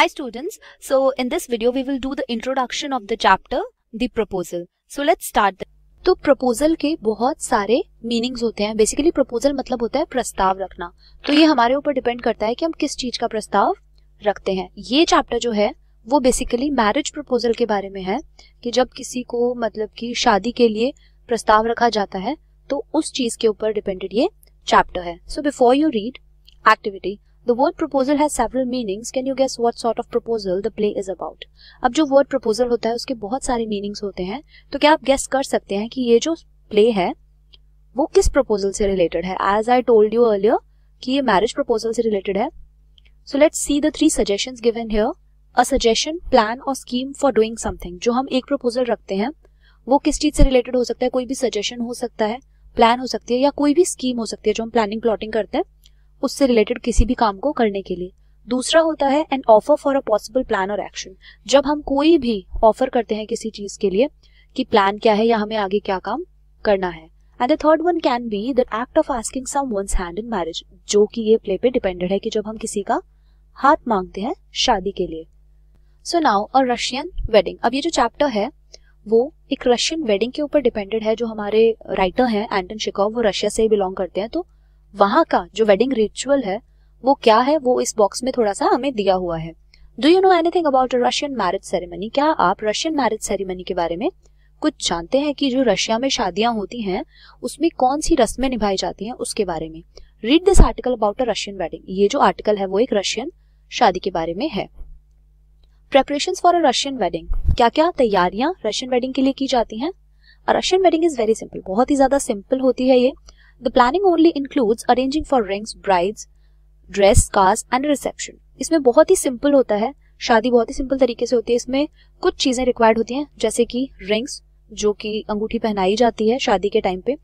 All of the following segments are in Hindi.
Hi students, so in this video we will do the introduction of the chapter, the proposal. So let's start. The... तो प्रपोजल के बहुत सारे मीनिंग्स होते हैं बेसिकली प्रपोजल मतलब होता है प्रस्ताव रखना तो ये हमारे ऊपर डिपेंड करता है कि हम किस चीज का प्रस्ताव रखते हैं ये चैप्टर जो है वो बेसिकली मैरिज प्रपोजल के बारे में है कि जब किसी को मतलब कि शादी के लिए प्रस्ताव रखा जाता है तो उस चीज के ऊपर डिपेंडेड ये चैप्टर है so before you read activity The word proposal has several meanings. Can you guess what sort of proposal the play is about? अब जो word proposal होता है उसके बहुत सारे meanings होते हैं तो क्या आप guess कर सकते हैं कि ये जो play है वो किस proposal से related है As I told you earlier कि ये marriage proposal से related है So let's see the three suggestions given here. A suggestion, plan or scheme for doing something. जो हम एक proposal रखते हैं वो किस चीज से related हो सकता है कोई भी suggestion हो सकता है plan हो सकती है या कोई भी scheme हो सकती है जो हम planning plotting करते हैं उससे रिलेटेड किसी भी काम को करने के लिए दूसरा होता है an offer for a possible plan or action जब हम कोई भी ऑफर करते हैं किसी चीज के लिए कि प्लान क्या है या हमें आगे क्या काम करना है and the third one can be the act of asking someone's hand in marriage जो कि ये प्ले पे डिपेंडेड है कि जब हम किसी का हाथ मांगते हैं शादी के लिए so now a Russian wedding अब ये जो चैप्टर है वो एक रशियन वेडिंग के ऊपर डिपेंडेड है जो हमारे राइटर हैं एंटन शिकॉव वो रशिया से ही बिलोंग करते हैं तो वहां का जो वेडिंग रिचुअल है वो क्या है वो इस बॉक्स में थोड़ा सा हमें दिया हुआ है do you know anything about Russian marriage ceremony क्या आप रशियन मैरिज सेरेमनी के बारे में कुछ जानते हैं कि जो रशिया में शादियां होती हैं उसमें कौन सी रस्में निभाई जाती हैं उसके बारे में read this article about a Russian wedding ये जो आर्टिकल है वो एक रशियन शादी के बारे में है preparation for a Russian wedding क्या क्या तैयारियां रशियन वेडिंग के लिए की जाती हैं Russian wedding is very simple बहुत ही ज्यादा सिंपल होती है ये The planning only includes arranging for rings, brides, dress, cars and reception. इसमें बहुत ही सिंपल होता है शादी बहुत ही सिंपल तरीके से होती है इसमें कुछ चीजें रिक्वायर्ड होती हैं जैसे कि रिंग्स जो कि अंगूठी पहनाई जाती है शादी के टाइम पे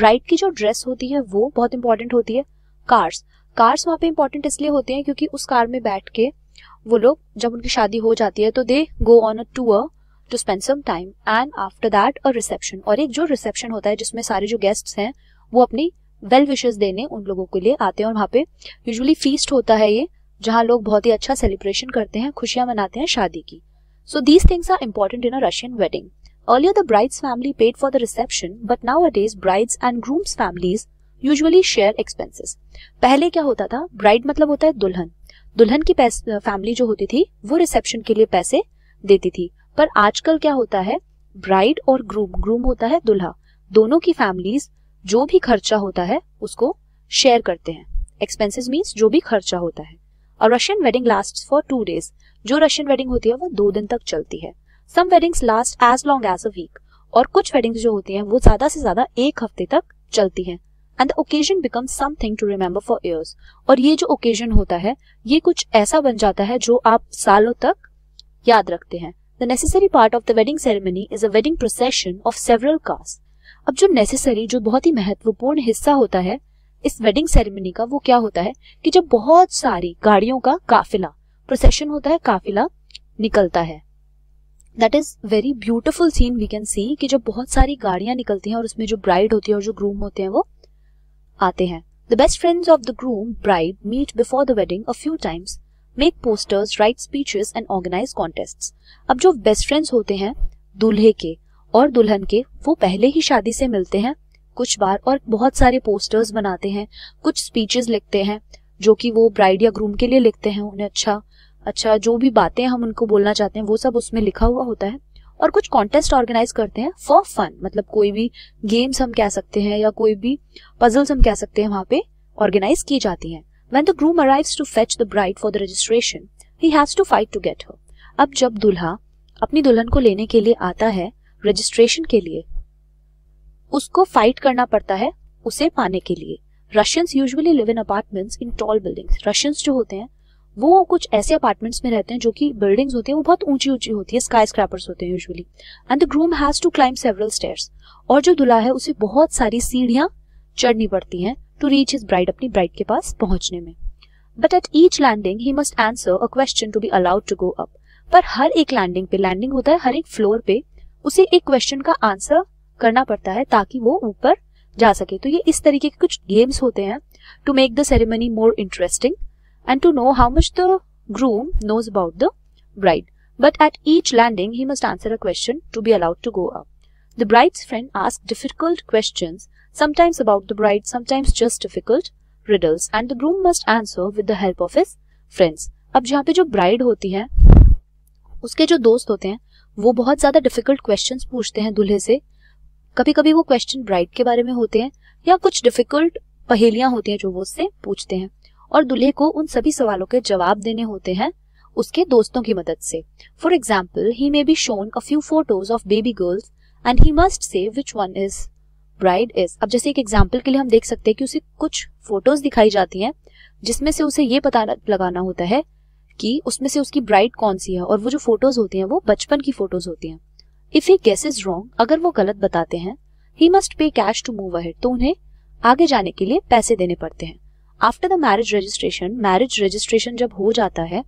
ब्राइड की जो ड्रेस होती है वो बहुत इंपॉर्टेंट होती है कार्स कार्स वहाँ पे इंपॉर्टेंट इसलिए होते हैं क्योंकि उस कार में बैठ के वो लोग जब उनकी शादी हो जाती है तो they go on a tour to spend some time and after that a reception और एक जो रिसेप्शन होता है जिसमें सारे जो गेस्ट हैं वो अपनी वेल विशेष देने उन लोगों के लिए आते हैं और वहाँ पे यूजुअली फीस्ट होता है ये जहाँ लोग बहुत ही अच्छा सेलिब्रेशन करते हैं खुशियां मनाते हैं शादी की so these things are important in a Russian wedding earlier Earlier, the bride's family paid for the reception, but nowadays bride's and groom's families usually share expenses पहले क्या होता था ब्राइड मतलब होता है दुल्हन दुल्हन की फैमिली जो होती थी वो रिसेप्शन के लिए पैसे देती थी पर आजकल क्या होता है ब्राइड और ग्रूम ग्रूम होता है दुल्हा दोनों की फैमिलीज जो भी खर्चा होता है उसको शेयर करते हैं एक्सपेंसिस मीन्स जो भी खर्चा होता है और Russian wedding last for two days जो रशियन वेडिंग होती है वो दो दिन तक चलती है some weddings last as long as a week और कुछ वेडिंग्स जो होती हैं वो ज्यादा से ज्यादा एक हफ्ते तक चलती हैं and the occasion become something to remember for years और ये जो ओकेजन होता है ये कुछ ऐसा बन जाता है जो आप सालों तक याद रखते हैं the necessary part of the wedding ceremony is a wedding procession of several कास्ट अब जो नेसेसरी जो बहुत ही महत्वपूर्ण हिस्सा होता है इस वेडिंग सेरेमनी का वो क्या होता है कि जब बहुत सारी गाड़ियों का काफिला प्रोसेशन होता है काफिला निकलता है that is very beautiful scene we can see कि जब बहुत सारी गाड़ियां निकलती हैं और उसमें जो ब्राइड होती है और जो ग्रूम होते हैं वो आते हैं the best friends of the groom bride meet before the wedding a few times make posters write speeches and organize contest अब जो बेस्ट फ्रेंड्स होते हैं दूल्हे के और दुल्हन के वो पहले ही शादी से मिलते हैं कुछ बार और बहुत सारे पोस्टर्स बनाते हैं कुछ स्पीचेस लिखते हैं जो कि वो ब्राइड या ग्रूम के लिए लिखते हैं उन्हें अच्छा अच्छा जो भी बातें हम उनको बोलना चाहते हैं वो सब उसमें लिखा हुआ होता है और कुछ कॉन्टेस्ट ऑर्गेनाइज करते हैं फॉर फन मतलब कोई भी गेम्स हम कह सकते हैं या कोई भी पजल्स हम कह सकते हैं वहां पे ऑर्गेनाइज की जाती है when the groom arrive to fetch the bride for the registration he has to fight to get her अब जब दुल्हा अपनी दुल्हन को लेने के लिए आता है रजिस्ट्रेशन के लिए उसको फाइट करना पड़ता है उसे पाने के लिए Russians usually live in apartments in tall buildings Russians जो होते हैं वो कुछ ऐसे अपार्टमेंट्स में रहते हैं जो कि बिल्डिंग्स होती हैं वो बहुत ऊंची ऊंची होती है स्काई स्क्रैपर्स होते हैं usually and the groom has to climb several stairs और जो दुल्हा है उसे बहुत सारी सीढ़ियां चढ़नी पड़ती हैं टू रीच हिज ब्राइड अपनी ब्राइड के पास पहुंचने में but at each landing he must answer a question to be allowed to go up पर हर एक लैंडिंग पे लैंडिंग होता है हर एक फ्लोर पे उसे एक क्वेश्चन का आंसर करना पड़ता है ताकि वो ऊपर जा सके तो ये इस तरीके के कुछ गेम्स होते हैं to make the ceremony more interesting and to know how much the groom knows about the bride but at each landing he must answer a question to be allowed to go up the bride's friend ask difficult question sometimes about the bride sometimes just difficult riddles and the groom must answer with the help of his friends अब जहाँ पे जो ब्राइड होती है उसके जो दोस्त होते हैं वो बहुत ज़्यादा डिफिकल्ट क्वेश्चन पूछते हैं दूल्हे से कभी कभी वो क्वेश्चन ब्राइड के बारे में होते हैं या कुछ डिफिकल्ट पहेलियां होती हैं जो वो उससे पूछते हैं और दूल्हे को उन सभी सवालों के जवाब देने होते हैं उसके दोस्तों की मदद से for example he may be shown a few photos of baby girls and he must say which one is bride is अब जैसे एक एग्जाम्पल के लिए हम देख सकते हैं कि उसे कुछ फोटोज दिखाई जाती हैं जिसमें से उसे ये पता लगाना होता है कि उसमें से उसकी ब्राइड कौन सी है और वो जो फोटोज होते हैं वो बचपन की फोटोज होती हैं if he guess is wrong अगर वो गलत बताते हैं he must pay cash to move ahead तो उन्हें आगे जाने के लिए पैसे देने पड़ते हैं after the marriage registration marriage registration जब हो जाता है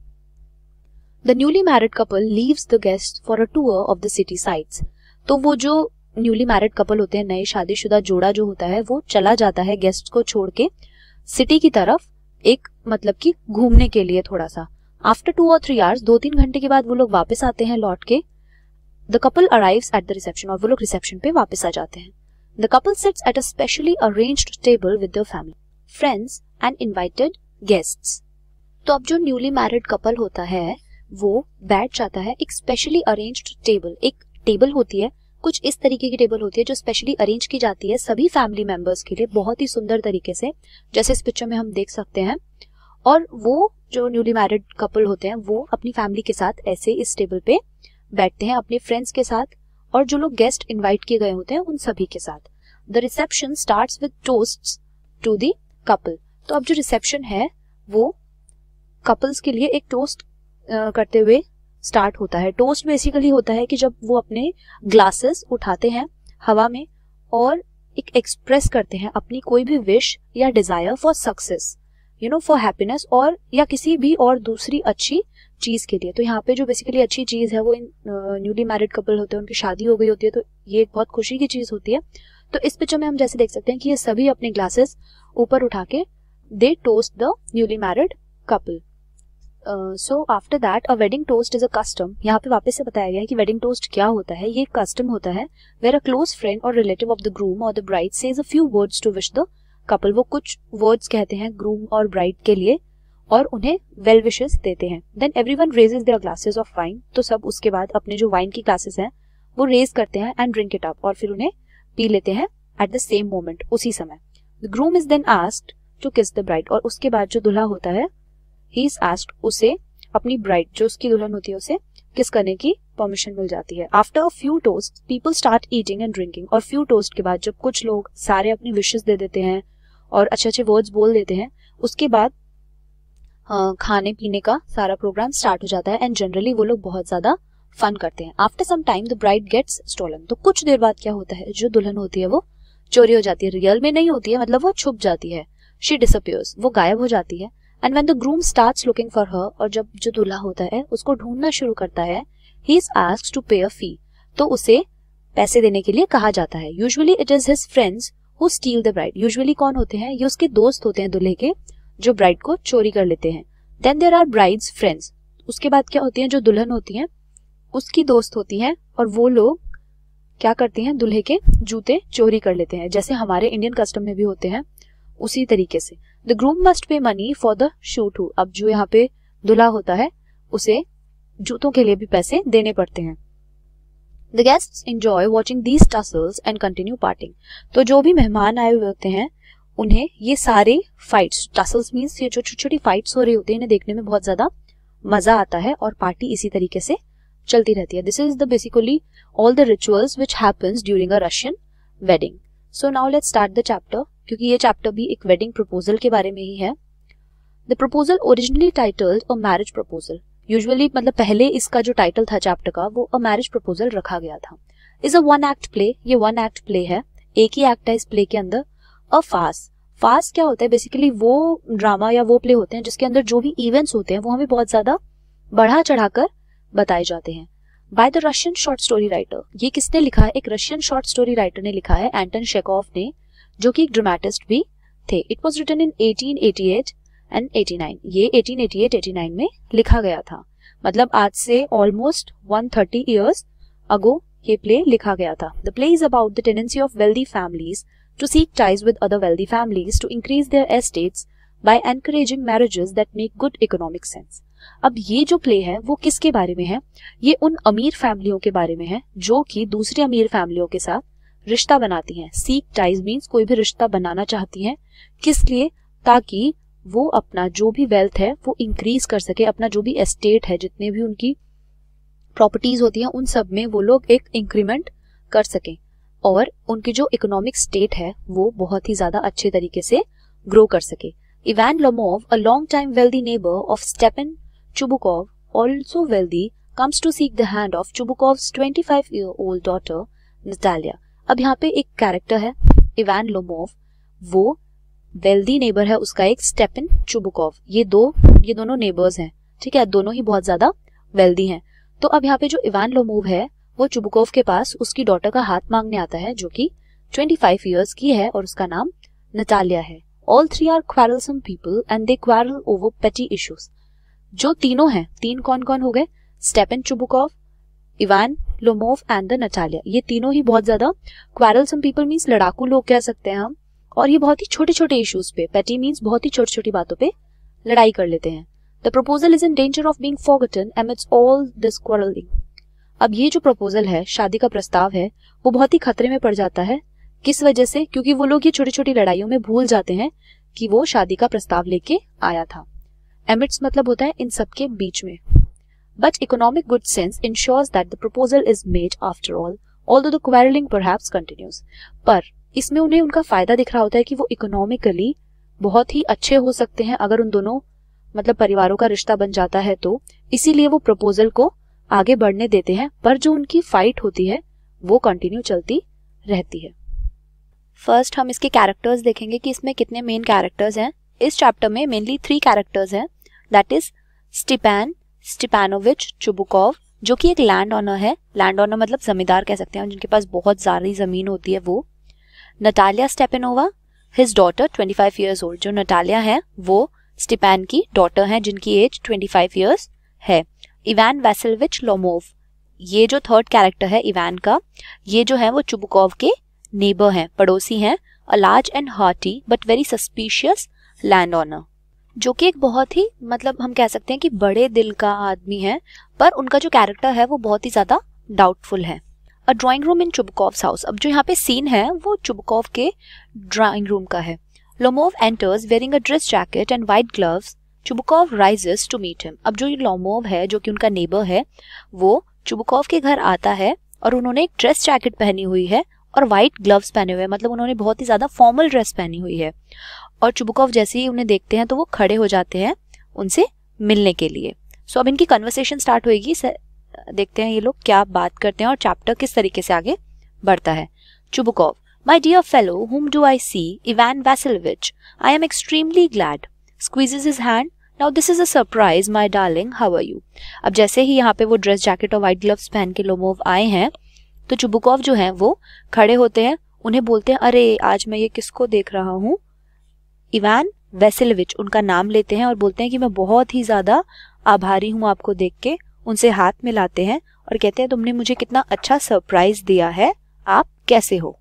the newly married couple leaves the guest for a tour of the city sights तो वो जो न्यूली मैरिड कपल होते हैं नए शादीशुदा जोड़ा जो होता है वो चला जाता है गेस्ट को छोड़ के सिटी की तरफ एक मतलब कि घूमने के लिए थोड़ा सा after two or three hours दो तीन घंटे के बाद वो लोग वापस आते हैं लौट के the couple arrive at the reception और वो लोग रिसेप्शन पे वापस आ जाते हैं the couple sits at a specially arrange table with family friends and invited guest तो अब जो न्यूली मैरिड कपल होता है वो बैठ जाता है एक स्पेशली अरेन्ज टेबल एक टेबल होती है कुछ इस तरीके की टेबल होती है जो स्पेशली अरेंज की जाती है सभी फैमिली मेंबर्स के लिए बहुत ही सुंदर तरीके से जैसे इस पिक्चर में हम देख सकते हैं और वो जो न्यूली मैरिड कपल होते हैं वो अपनी फैमिली के साथ ऐसे इस टेबल पे बैठते हैं अपने फ्रेंड्स के साथ और जो लोग गेस्ट इन्वाइट किए गए होते हैं उन सभी के साथ the reception start with toast to the couple तो अब जो रिसेप्शन है वो कपल्स के लिए एक टोस्ट करते हुए स्टार्ट होता है टोस्ट बेसिकली होता है कि जब वो अपने ग्लासेस उठाते हैं हवा में और एक एक्सप्रेस करते हैं अपनी कोई भी विश या desire for success you know for happiness और या किसी भी और दूसरी अच्छी चीज के लिए तो यहाँ पे जो बेसिकली अच्छी चीज है वो इन न्यूली मैरिड कपल होते हैं उनकी शादी हो गई होती है तो ये एक बहुत खुशी की चीज होती है तो इस पिक्चर में हम जैसे देख सकते हैं कि ये सभी अपने ग्लासेस ऊपर उठा के they toast the newly married couple so after that a wedding toast is a custom यहाँ पे वापस से बताया गया है कि वेडिंग टोस्ट क्या होता है ये कस्टम होता है where a close friend or relative of the groom or the bride says a few words to wish the couple वो कुछ वर्ड्स कहते हैं ग्रूम और ब्राइड के लिए और उन्हें वेल विशेस देते हैं then everyone raises their glasses of wine तो सब उसके बाद अपने जो वाइन की ग्लासेस हैं वो रेज करते हैं एंड ड्रिंक इट अप और फिर उन्हें पी लेते हैं एट द सेम मोमेंट उसी समय the groom is then asked to kiss the bride और उसके बाद जो दुल्हा होता है ही इज आस्क्ड उसे अपनी ब्राइड जो उसकी दुल्हन होती है उसे किस करने की परमिशन मिल जाती है after a few toast people start eating and drinking और फ्यू टोस्ट के बाद जब कुछ लोग सारे अपनी विशेष दे देते हैं और अच्छे अच्छे वर्ड्स बोल देते हैं उसके बाद खाने पीने का सारा प्रोग्राम स्टार्ट हो जाता है एंड जनरली वो लोग बहुत ज्यादा फन करते हैं after some time the bride gets stolen तो कुछ देर बाद क्या होता है जो दुल्हन होती है वो चोरी हो जाती है रियल में नहीं होती है मतलब वो छुप जाती है शी डिसअपियर्स वो गायब हो जाती है and when the groom start looking for her और जब जो दूल्हा होता है उसको ढूंढना शुरू करता है ही इज आस्क टू पे अ फी तो उसे पैसे देने के लिए कहा जाता है usually it is his friends who steal the bride usually कौन होते हैं ये उसके दोस्त होते हैं दूल्हे के जो ब्राइड को चोरी कर लेते हैं then there are bride's friends उसके बाद क्या होती है जो दुल्हन होती है उसकी दोस्त होती है और वो लोग क्या करते हैं दूल्हे के जूते चोरी कर लेते हैं जैसे हमारे इंडियन कस्टम में भी होते हैं उसी तरीके से the groom must pay money for the shoot who अब जो यहाँ पे दुल्हा होता है उसे जूतों के लिए भी पैसे देने पड़ते हैं the guest enjoy watching these tussles and continue partying तो जो भी मेहमान आए हुए होते हैं उन्हें ये सारे फाइट्स टसल्स मीन्स ये जो छोटी छोटी फाइट्स हो रही होती है इन्हें देखने में बहुत ज्यादा मजा आता है और पार्टी इसी तरीके से चलती रहती है this is the basically all the rituals which happens during a Russian wedding so now let start the chapter क्योंकि ये चैप्टर भी एक वेडिंग प्रपोजल के बारे में ही है the proposal originally titled a marriage proposal usually मतलब पहले इसका जो टाइटल था चैप्टर का वो अ मैरिज प्रपोजल रखा गया था is a one act play ये वन एक्ट प्ले है एक ही एक्ट है इस प्ले के अंदर अ फास्ट फास्ट क्या होता है बेसिकली वो ड्रामा या वो प्ले होते हैं जिसके अंदर जो भी इवेंट्स होते हैं वो हमें बहुत ज्यादा बढ़ा चढ़ाकर बताए जाते हैं by the Russian short story writer ये किसने लिखा है एक रशियन शॉर्ट स्टोरी राइटर ने लिखा है एंटन शेकॉफ ने जो कि एक ड्रामेटिस्ट भी थे it was written in eighteen eighty eight and 89 ये 1888 89 में लिखा गया था मतलब आज से ऑलमोस्ट 130 थर्टी ईयर्स अगो ये प्ले लिखा गया था the play is about the tendency of wealthy families to seek ties with other wealthy families to increase their estates by encouraging marriages that make good economic sense अब ये जो प्ले है वो किसके बारे में है ये उन अमीर फैमिलियों के बारे में है जो कि दूसरी अमीर फैमिलियों के साथ रिश्ता बनाती हैं सीक टाइज मीन्स कोई भी रिश्ता बनाना चाहती हैं किस लिए ताकि वो अपना जो भी वेल्थ है वो इंक्रीज कर सके अपना जो भी एस्टेट है जितने भी उनकी प्रॉपर्टीज होती हैं उन सब में वो लोग एक इंक्रीमेंट कर सकें और उनकी जो इकोनॉमिक स्टेट है वो बहुत ही ज्यादा अच्छे तरीके से ग्रो कर सके Ivan Lomov a long time wealthy neighbour of Stepan Chubukov also wealthy comes to seek the hand of Chubukov twenty five year old daughter Natalia अब यहाँ पे एक कैरेक्टर है इवान लोमोव वो वेल्दी नेबर है उसका एक स्टेपन चुबुकॉफ ये दो ये दोनों नेबर्स हैं ठीक है दोनों ही बहुत ज्यादा वेल्दी हैं तो अब यहाँ पे जो इवान लोमोव है वो चुबुकोव के पास उसकी डॉटर का हाथ मांगने आता है जो कि 25 ईयर्स की है और उसका नाम नटालिया है all three are quarrelsome people and they quarrel over petty issues जो तीनों हैं तीन कौन कौन हो गए Stepan Chubukov Ivan Lomov and the Natalia ये तीनों ही बहुत ज्यादा क्वारलसम पीपल मीन्स लड़ाकू लोग कह सकते हैं हम और ये बहुत ही छोटे छोटे इश्यूज पे पेटी मीन्स बहुत ही छोटी छोटी बातों पे लड़ाई कर लेते हैं the proposal is in danger of being um it's all this quarrelling अब ये जो प्रपोजल है शादी का प्रस्ताव है वो बहुत ही खतरे में पड़ जाता है किस वजह से क्योंकि वो लोग ये छोटी छोटी लड़ाइयों में भूल जाते हैं कि वो शादी का प्रस्ताव लेके आया था एमिट्स मतलब होता है इन सबके बीच में but economic good sense ensures that the proposal is made after all all the quarrelling perhaps continues पर इसमें उन्हें उनका फायदा दिख रहा होता है कि वो इकोनॉमिकली बहुत ही अच्छे हो सकते हैं अगर उन दोनों मतलब परिवारों का रिश्ता बन जाता है तो इसीलिए वो प्रपोजल को आगे बढ़ने देते हैं पर जो उनकी फाइट होती है वो कंटिन्यू चलती रहती है फर्स्ट हम इसके कैरेक्टर्स देखेंगे कि इसमें कितने मेन कैरेक्टर्स हैं इस चैप्टर में मेनली थ्री कैरेक्टर्स हैं that is Stepan Stepanovich Chubukov जो कि एक लैंड ऑनर है लैंड ऑनर मतलब जमींदार कह सकते हैं जिनके पास बहुत सारी जमीन होती है वो Natalia Stepanovna his daughter 25 years old जो नटालिया है वो स्टिपैन की डॉटर है जिनकी एज 25 ईयर्स है इवान वैसलविच लोमोव ये जो थर्ड कैरेक्टर है इवान का ये जो है वो चुबुकोव के नेबर हैं पड़ोसी हैं a large and hearty but very suspicious land owner जो कि एक बहुत ही मतलब हम कह सकते हैं कि बड़े दिल का आदमी है पर उनका जो कैरेक्टर है वो बहुत ही ज़्यादा डाउटफुल है a drawing room in Chubukov house अब जो यहाँ पे सीन है वो चुबकॉव के ड्राइंग रूम का है Lomov enters wearing a dress jacket and white glove Chubukov rises to meet him अब जो लोमोव है जो कि उनका नेबर है वो चुबकॉव के घर आता है और उन्होंने एक ड्रेस जैकेट पहनी हुई है और व्हाइट ग्लव्स पहने हुए हैं मतलब उन्होंने बहुत ही ज़्यादा फॉर्मल ड्रेस पहनी हुई है और चुबकॉव जैसे ही उन्हें देखते हैं तो वो खड़े हो जाते हैं उनसे मिलने के लिए सो so, अब इनकी कन्वर्सेशन स्टार्ट होगी देखते हैं ये लोग क्या बात करते हैं और चैप्टर किस तरीके से आगे बढ़ता है Chubukov my dear fellow whom do I see Ivan Vassilevitch I am extremely glad Squeezes his hand now this is a surprise my darling how are you अब जैसे ही यहाँ पे वो ड्रेस जैकेट और व्हाइट ग्लव्स पहन के लोमोव आए हैं तो चुबुकॉव जो है वो खड़े होते हैं उन्हें बोलते हैं अरे आज मैं ये किसको देख रहा हूँ इवान वेसिलविच उनका नाम लेते हैं और बोलते हैं कि मैं बहुत ही ज्यादा आभारी हूँ आपको देख के उनसे हाथ मिलाते हैं और कहते हैं तुमने मुझे कितना अच्छा सरप्राइज दिया है आप कैसे हो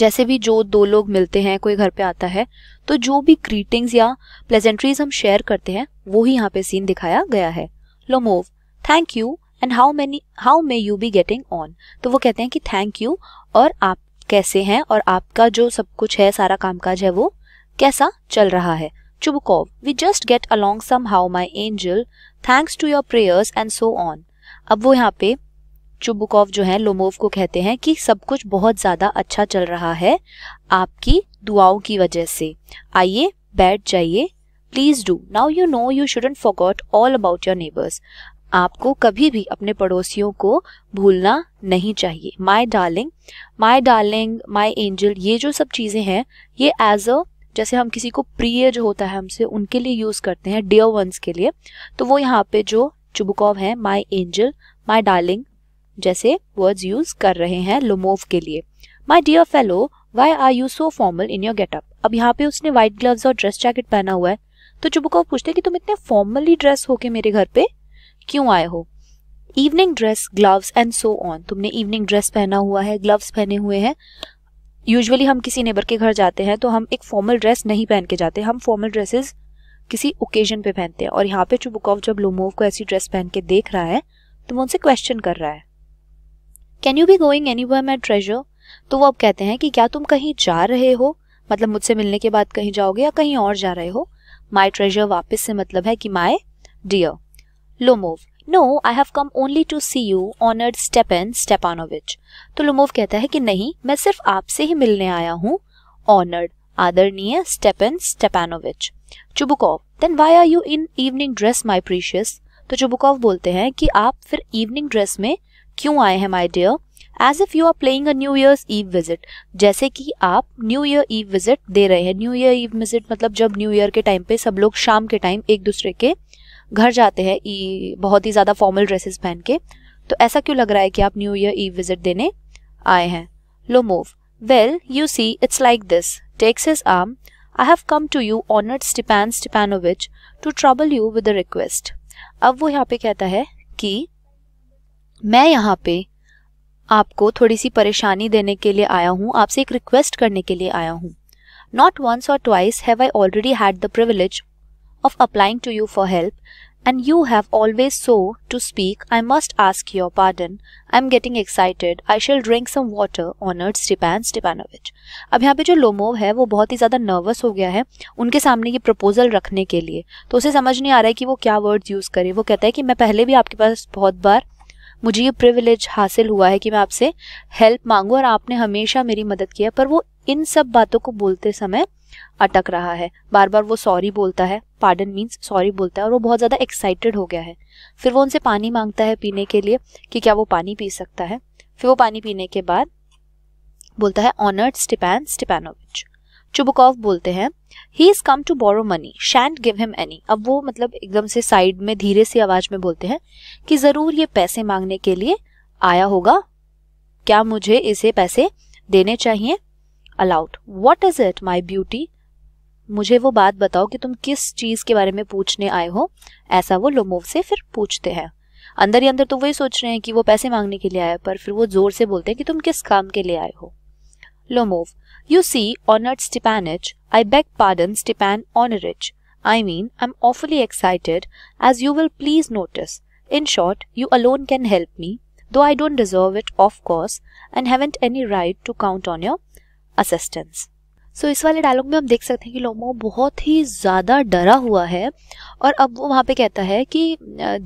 जैसे भी जो दो लोग मिलते हैं कोई घर पे आता है तो जो भी ग्रीटिंग्स या प्लेजेंट्रीज हम शेयर करते हैं वो ही यहाँ पे सीन दिखाया गया है Lomov thank you and how many how may you be getting on तो वो कहते हैं कि थैंक यू और आप कैसे हैं और आपका जो सब कुछ है सारा कामकाज है वो कैसा चल रहा है Chubukov, we just get along somehow, my angel, thanks to your prayers and so on. अब वो यहाँ पे चुबुकॉव जो है लोमोव को कहते हैं कि सब कुछ बहुत ज्यादा अच्छा चल रहा है आपकी दुआओं की वजह से आइए बैठ जाइए please do now you know you shouldn't forgot all about your neighbours आपको कभी भी अपने पड़ोसियों को भूलना नहीं चाहिए my darling my darling my angel ये जो सब चीज़ें हैं ये एज अ जैसे हम किसी को प्रिय जो होता है हमसे उनके लिए यूज़ करते हैं डियर वंस के लिए तो वो यहाँ पे जो चुबुकॉव है माई एंजल माई डार्लिंग जैसे वर्ड्स यूज कर रहे हैं लोमोव के लिए my dear fellow why are you so formal in your getup अब यहाँ पे उसने व्हाइट ग्लव्स और ड्रेस जैकेट पहना हुआ है तो चुबुकॉव पूछते हैं कि तुम इतने फॉर्मली ड्रेस होके मेरे घर पे क्यों आए हो evening dress gloves and so on तुमने इवनिंग ड्रेस पहना हुआ है ग्लव्स पहने हुए हैं यूजुअली हम किसी नेबर के घर जाते हैं तो हम एक फॉर्मल ड्रेस नहीं पहन के जाते हम फॉर्मल ड्रेसेस किसी ओकेजन पे पहनते हैं और यहाँ पे चुबुकॉफ जब लोमोव को ऐसी ड्रेस पहन के देख रहा है तो वो उनसे क्वेश्चन कर रहा है can you be going any way my treasure तो वो अब कहते हैं कि क्या तुम कहीं जा रहे हो मतलब मुझसे मिलने के बाद कहीं जाओगे या कहीं और जा रहे हो माई ट्रेजर वापस से मतलब है कि my dear Lomov no I have come only to see you honoured Stepan Stepanovich तो लुमोव कहता है कि नहीं मैं सिर्फ आपसे ही मिलने आया हूँ ऑनर्ड आदरणीय Stepan Stepanovich Chubukov then why are you in evening dress my precious तो चुबुकॉव बोलते हैं कि आप फिर इवनिंग ड्रेस में क्यों आए हैं my dear as if you are playing a New Year's Eve visit जैसे कि आप न्यू ईयर ईव विजिट दे रहे हैं न्यू ईयर ईव विजिट मतलब जब न्यू ईयर के टाइम पे सब लोग शाम के टाइम एक दूसरे के घर जाते हैं बहुत ही ज़्यादा फॉर्मल ड्रेसेस पहन के तो ऐसा क्यों लग रहा है कि आप न्यू ईयर ईव विजिट देने आए हैं Lomov well you see it's like this takes his arm I have come to you honoured Stepan Stepanovich to trouble you with request अब वो यहाँ पे कहता है कि मैं यहाँ पे आपको थोड़ी सी परेशानी देने के लिए आया हूँ आपसे एक रिक्वेस्ट करने के लिए आया हूँ not once or twice have I already had the privilege of applying to you for help, and you have always so to speak, I must ask your pardon. I am getting excited. I shall drink some water. Honored Stepan Stepanovich. ab yahan pe jo lomov hai wo bahut hi zyada nervous ho gaya hai unke samne ye proposal rakhne ke liye to use samajh nahi aa raha hai ki wo kya words use kare wo kehta hai ki main pehle bhi aapke paas bahut bar मुझे ये प्रिविलेज हासिल हुआ है कि मैं आपसे हेल्प मांगू और आपने हमेशा मेरी मदद की है पर वो इन सब बातों को बोलते समय अटक रहा है बार बार वो सॉरी बोलता है पार्डन मीन्स सॉरी बोलता है और वो बहुत ज़्यादा एक्साइटेड हो गया है फिर वो उनसे पानी मांगता है पीने के लिए कि क्या वो पानी पी सकता है फिर वो पानी पीने के बाद बोलता है ऑनर्ड स्टिपैन स्टिपैनोविच चुबकॉफ बोलते हैं he is come to borrow money shan't give him any अब वो मतलब एकदम से साइड में धीरे सी आवाज में बोलते हैं कि जरूर ये पैसे मांगने के लिए आया होगा क्या मुझे इसे पैसे देने चाहिए aloud what is it my beauty मुझे वो बात बताओ कि तुम किस चीज के बारे में पूछने आए हो ऐसा वो लोमोव से फिर पूछते हैं अंदर ही अंदर तो वही सोच रहे हैं कि वो पैसे मांगने के लिए आया पर फिर वो जोर से बोलते हैं कि तुम किस काम के लिए आए हो Lomov you see honoured Stepanitch I beg pardon Stepan Honouritch I mean, I'm awfully excited, as you will please notice. In short, you alone can help me, though I don't deserve it, of course, and haven't any right to count on your assistance so so, इस वाले डायलॉग में हम देख सकते हैं कि लोमो बहुत ही ज़्यादा डरा हुआ है और अब वो वहाँ पे कहता है कि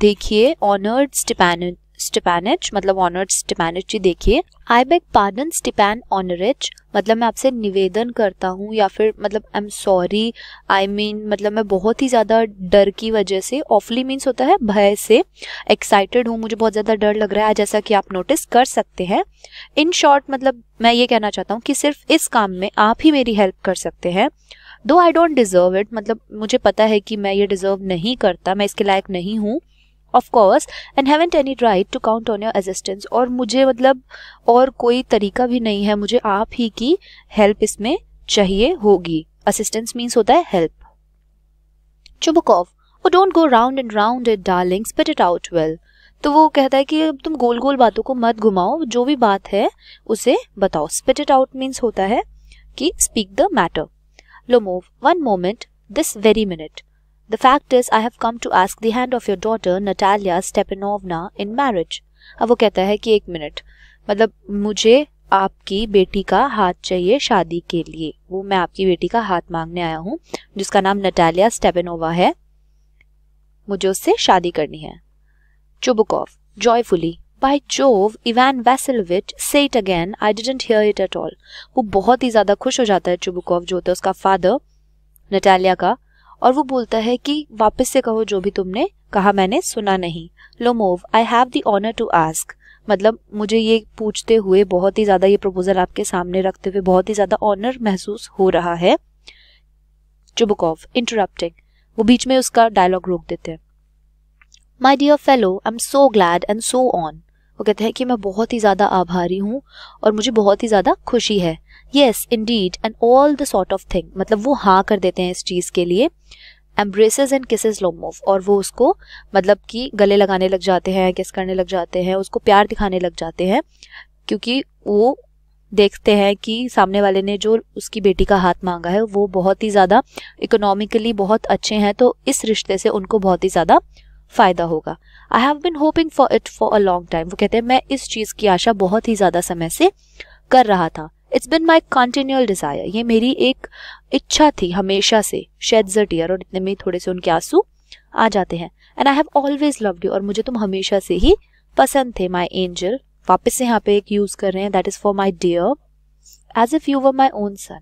देखिए ऑनर्ड स्टिपैन स्टिपैनिच मतलब ऑनर्ड स्टिपैनिच जी देखिए आई बेग पार्डन स्टिपैन ऑनरिच मतलब मैं आपसे निवेदन करता हूँ या फिर मतलब I am sorry I mean मतलब मैं बहुत ही ज़्यादा डर की वजह से ऑफली मीन्स होता है भय से एक्साइटेड हूँ मुझे बहुत ज़्यादा डर लग रहा है जैसा कि आप नोटिस कर सकते हैं इन शॉर्ट मतलब मैं ये कहना चाहता हूँ कि सिर्फ इस काम में आप ही मेरी हेल्प कर सकते हैं दो आई डोंट डिजर्व इट मतलब मुझे पता है कि मैं ये डिजर्व नहीं करता मैं इसके लायक नहीं हूँ of course and haven't any right to count on your assistance और मुझे मतलब और कोई तरीका भी नहीं है मुझे आप ही की हेल्प इसमें चाहिए होगी असिस्टेंस मीन्स होता है हेल्प चुबुकॉफ वो don't go round and round it darling spit it out well तो वो कहता है कि तुम गोल गोल बातों को मत घुमाओ जो भी बात है उसे बताओ स्पिट इट आउट मीन्स होता है कि speak the matter Lomov one moment this very minute The fact is, I have come to ask the hand of your daughter Natalia Stepanovna in marriage. अब वो कहता है कि एक मिनट मतलब मुझे आपकी बेटी का हाथ चाहिए शादी के लिए वो मैं आपकी बेटी का हाथ मांगने आया हूँ जिसका नाम नटालिया स्टेपेनोवा है मुझे उससे शादी करनी है Chubukov joyfully by Jove Ivan say it again I didn't hear it at all वो बहुत ही ज्यादा खुश हो जाता है चुबुकॉफ जो होता है उसका फादर नटालिया का और वो बोलता है कि वापस से कहो जो भी तुमने कहा मैंने सुना नहीं Lomov I have the honour to ask मतलब मुझे ये पूछते हुए बहुत ही ज़्यादा ये प्रपोजल आपके सामने रखते हुए बहुत ही ज़्यादा ऑनर महसूस हो रहा है ऑफ इंटरप्टिंग वो बीच में उसका डायलॉग रोक देते हैं my dear fellow I am so glad and so on वो कहते हैं कि मैं बहुत ही ज़्यादा आभारी हूँ और मुझे बहुत ही ज़्यादा खुशी है yes indeed and all the sort of thing मतलब वो हाँ कर देते हैं इस चीज़ के लिए एम्ब्रेसेज एंड किसेज लोमोव और वो उसको मतलब कि गले लगाने लग जाते हैं किस करने लग जाते हैं उसको प्यार दिखाने लग जाते हैं क्योंकि वो देखते हैं कि सामने वाले ने जो उसकी बेटी का हाथ मांगा है वो बहुत ही ज़्यादा इकोनॉमिकली बहुत अच्छे हैं तो इस रिश्ते से उनको बहुत ही ज़्यादा फ़ायदा होगा I have been hoping for it for a long time वो कहते हैं मैं इस चीज़ की आशा बहुत ही ज़्यादा समय से कर रहा था it's been my continual desire ये मेरी एक इच्छा थी हमेशा से शेड्स अ टीयर और इतने में थोड़े से उनके आंसू आ जाते हैं and I have always loved you और मुझे तुम हमेशा से ही पसंद थे माई एंजल वापस से यहाँ पे एक यूज़ कर रहे हैं that is for my dear as if you were my own son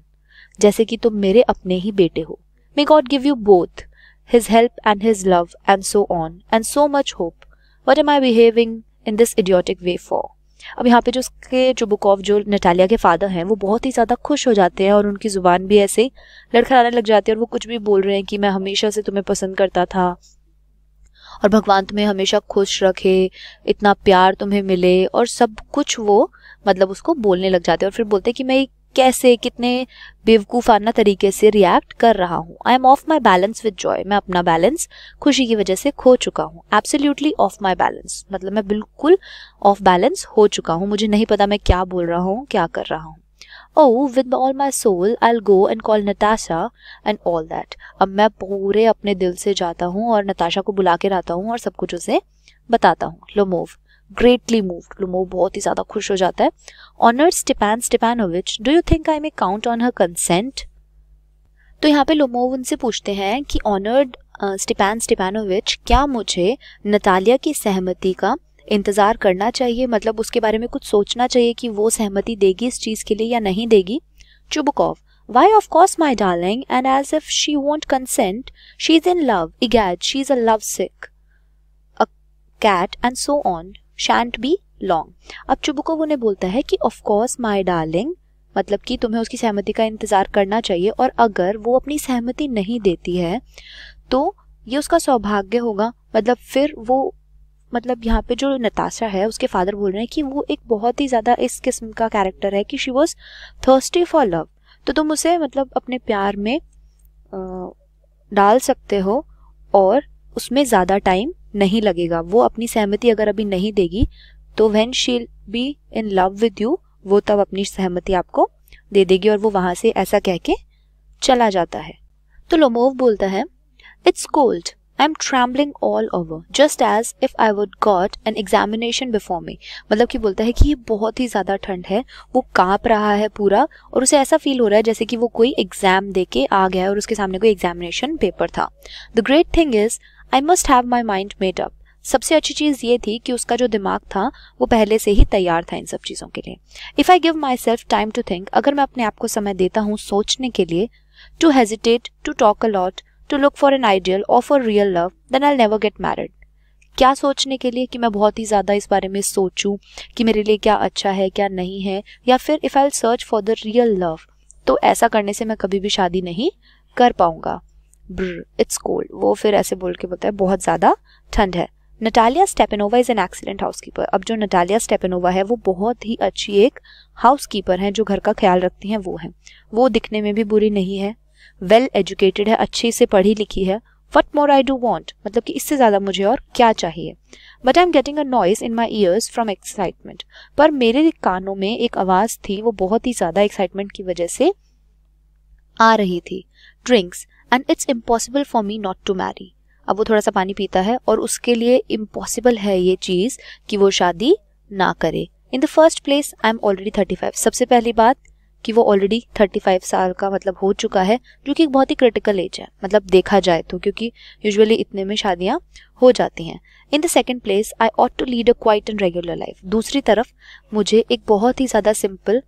जैसे कि तुम मेरे अपने ही बेटे हो may God give you both his help and his love, and so on, and so much hope. What am I behaving in this idiotic way for? अब यहाँ पे जो उसके जो बुक ऑफ जो नटालिया के फादर हैं वो बहुत ही ज़्यादा खुश हो जाते हैं और उनकी ज़ुबान भी ऐसे लड़खड़ाने लग जाती है और वो कुछ भी बोल रहे हैं कि मैं हमेशा से तुम्हें पसंद करता था और भगवान तुम्हें हमेशा खुश रखे इतना प्यार तुम्हें मिले और सब कुछ वो मतलब उसको बोलने लग जाते हैं और फिर बोलते हैं कि मैं एक कैसे कितने बेवकूफ़ाना तरीके से रिएक्ट कर रहा हूँ I am off my balance with joy मैं अपना बैलेंस खुशी की वजह से खो चुका हूँ एब्सोल्यूटली ऑफ माई बैलेंस मतलब मैं बिल्कुल ऑफ बैलेंस हो चुका हूँ मुझे नहीं पता मैं क्या बोल रहा हूँ क्या कर रहा हूँ oh with all my soul I'll go and call Natasha and all that अब मैं पूरे अपने दिल से जाता हूँ और नताशा को बुला के रहता हूँ और सब कुछ उसे बताता हूँ Lomov greatly moved Lomov बहुत ही ज्यादा खुश हो जाता है honoured Stepan Stepanovich do you think I may count on her consent तो यहाँ पे लोमोव उनसे पूछते हैं कि ऑनर्ड स्टिपैन स्टिपैनोविच क्या मुझे नतालिया की सहमति का इंतज़ार करना चाहिए मतलब उसके बारे में कुछ सोचना चाहिए कि वो सहमति देगी इस चीज़ के लिए या नहीं देगी Chubukov why of course my darling and as if she won't consent she is in love egad she is a lovesick a cat and so on shan't be long अब चुबुकोव उन्हें बोलता है कि ऑफकोर्स माई डार्लिंग मतलब कि तुम्हें उसकी सहमति का इंतज़ार करना चाहिए और अगर वो अपनी सहमति नहीं देती है तो ये उसका सौभाग्य होगा मतलब फिर वो मतलब यहाँ पे जो नताशा है उसके फादर बोल रहे हैं कि वो एक बहुत ही ज़्यादा इस किस्म का कैरेक्टर है कि she was thirsty for love तो तुम उसे मतलब अपने प्यार में डाल सकते हो और उसमें ज़्यादा टाइम नहीं लगेगा वो अपनी सहमति अगर अभी नहीं देगी तो when she'll be in love with you वो तब अपनी सहमति आपको दे देगी और वो वहां से ऐसा कह के चला जाता है तो लोमोव बोलता है it's cold I am travelling all over just as if I would got an examination before me मतलब कि बोलता है कि ये बहुत ही ज़्यादा ठंड है वो कांप रहा है पूरा और उसे ऐसा फील हो रहा है जैसे कि वो कोई एग्जाम दे के आ गया है और उसके सामने कोई एग्जामिनेशन पेपर था the great thing is I must have my mind made up सबसे अच्छी चीज़ ये थी कि उसका जो दिमाग था वो पहले से ही तैयार था इन सब चीज़ों के लिए if I give myself time to think अगर मैं अपने आप को समय देता हूँ सोचने के लिए to hesitate to talk a lot to look for an ideal or for real love then I never get married क्या सोचने के लिए कि मैं बहुत ही ज़्यादा इस बारे में सोचूं कि मेरे लिए क्या अच्छा है क्या नहीं है या फिर if I search for the real love तो ऐसा करने से मैं कभी भी शादी नहीं कर पाऊंगा ब्र इट्स कोल्ड वो फिर ऐसे बोल के बोलता है बहुत ज़्यादा ठंड है Natalia Stepanovna is an excellent housekeeper अब जो नटालिया स्टेपेनोवा है वो बहुत ही अच्छी एक हाउस कीपर हैं जो घर का ख्याल रखती हैं वो हैं वो दिखने में भी बुरी नहीं है वेल well एजुकेटेड है अच्छे से पढ़ी लिखी है what more I do want मतलब कि इससे ज़्यादा मुझे और क्या चाहिए but I am getting a noise in my ears from excitement पर मेरे कानों में एक आवाज़ थी वो बहुत ही ज़्यादा एक्साइटमेंट की वजह से आ रही थी drinks and it's impossible for me not to marry अब वो थोड़ा सा पानी पीता है और उसके लिए इम्पॉसिबल है ये चीज़ कि वो शादी ना करे in the first place I am already thirty five सबसे पहली बात कि वो ऑलरेडी थर्टी फाइव साल का मतलब हो चुका है जो कि एक बहुत ही क्रिटिकल एज है मतलब देखा जाए तो क्योंकि यूजुअली इतने में शादियां हो जाती हैं in the second place I ought to lead a quiet and regular life दूसरी तरफ मुझे एक बहुत ही ज़्यादा सिंपल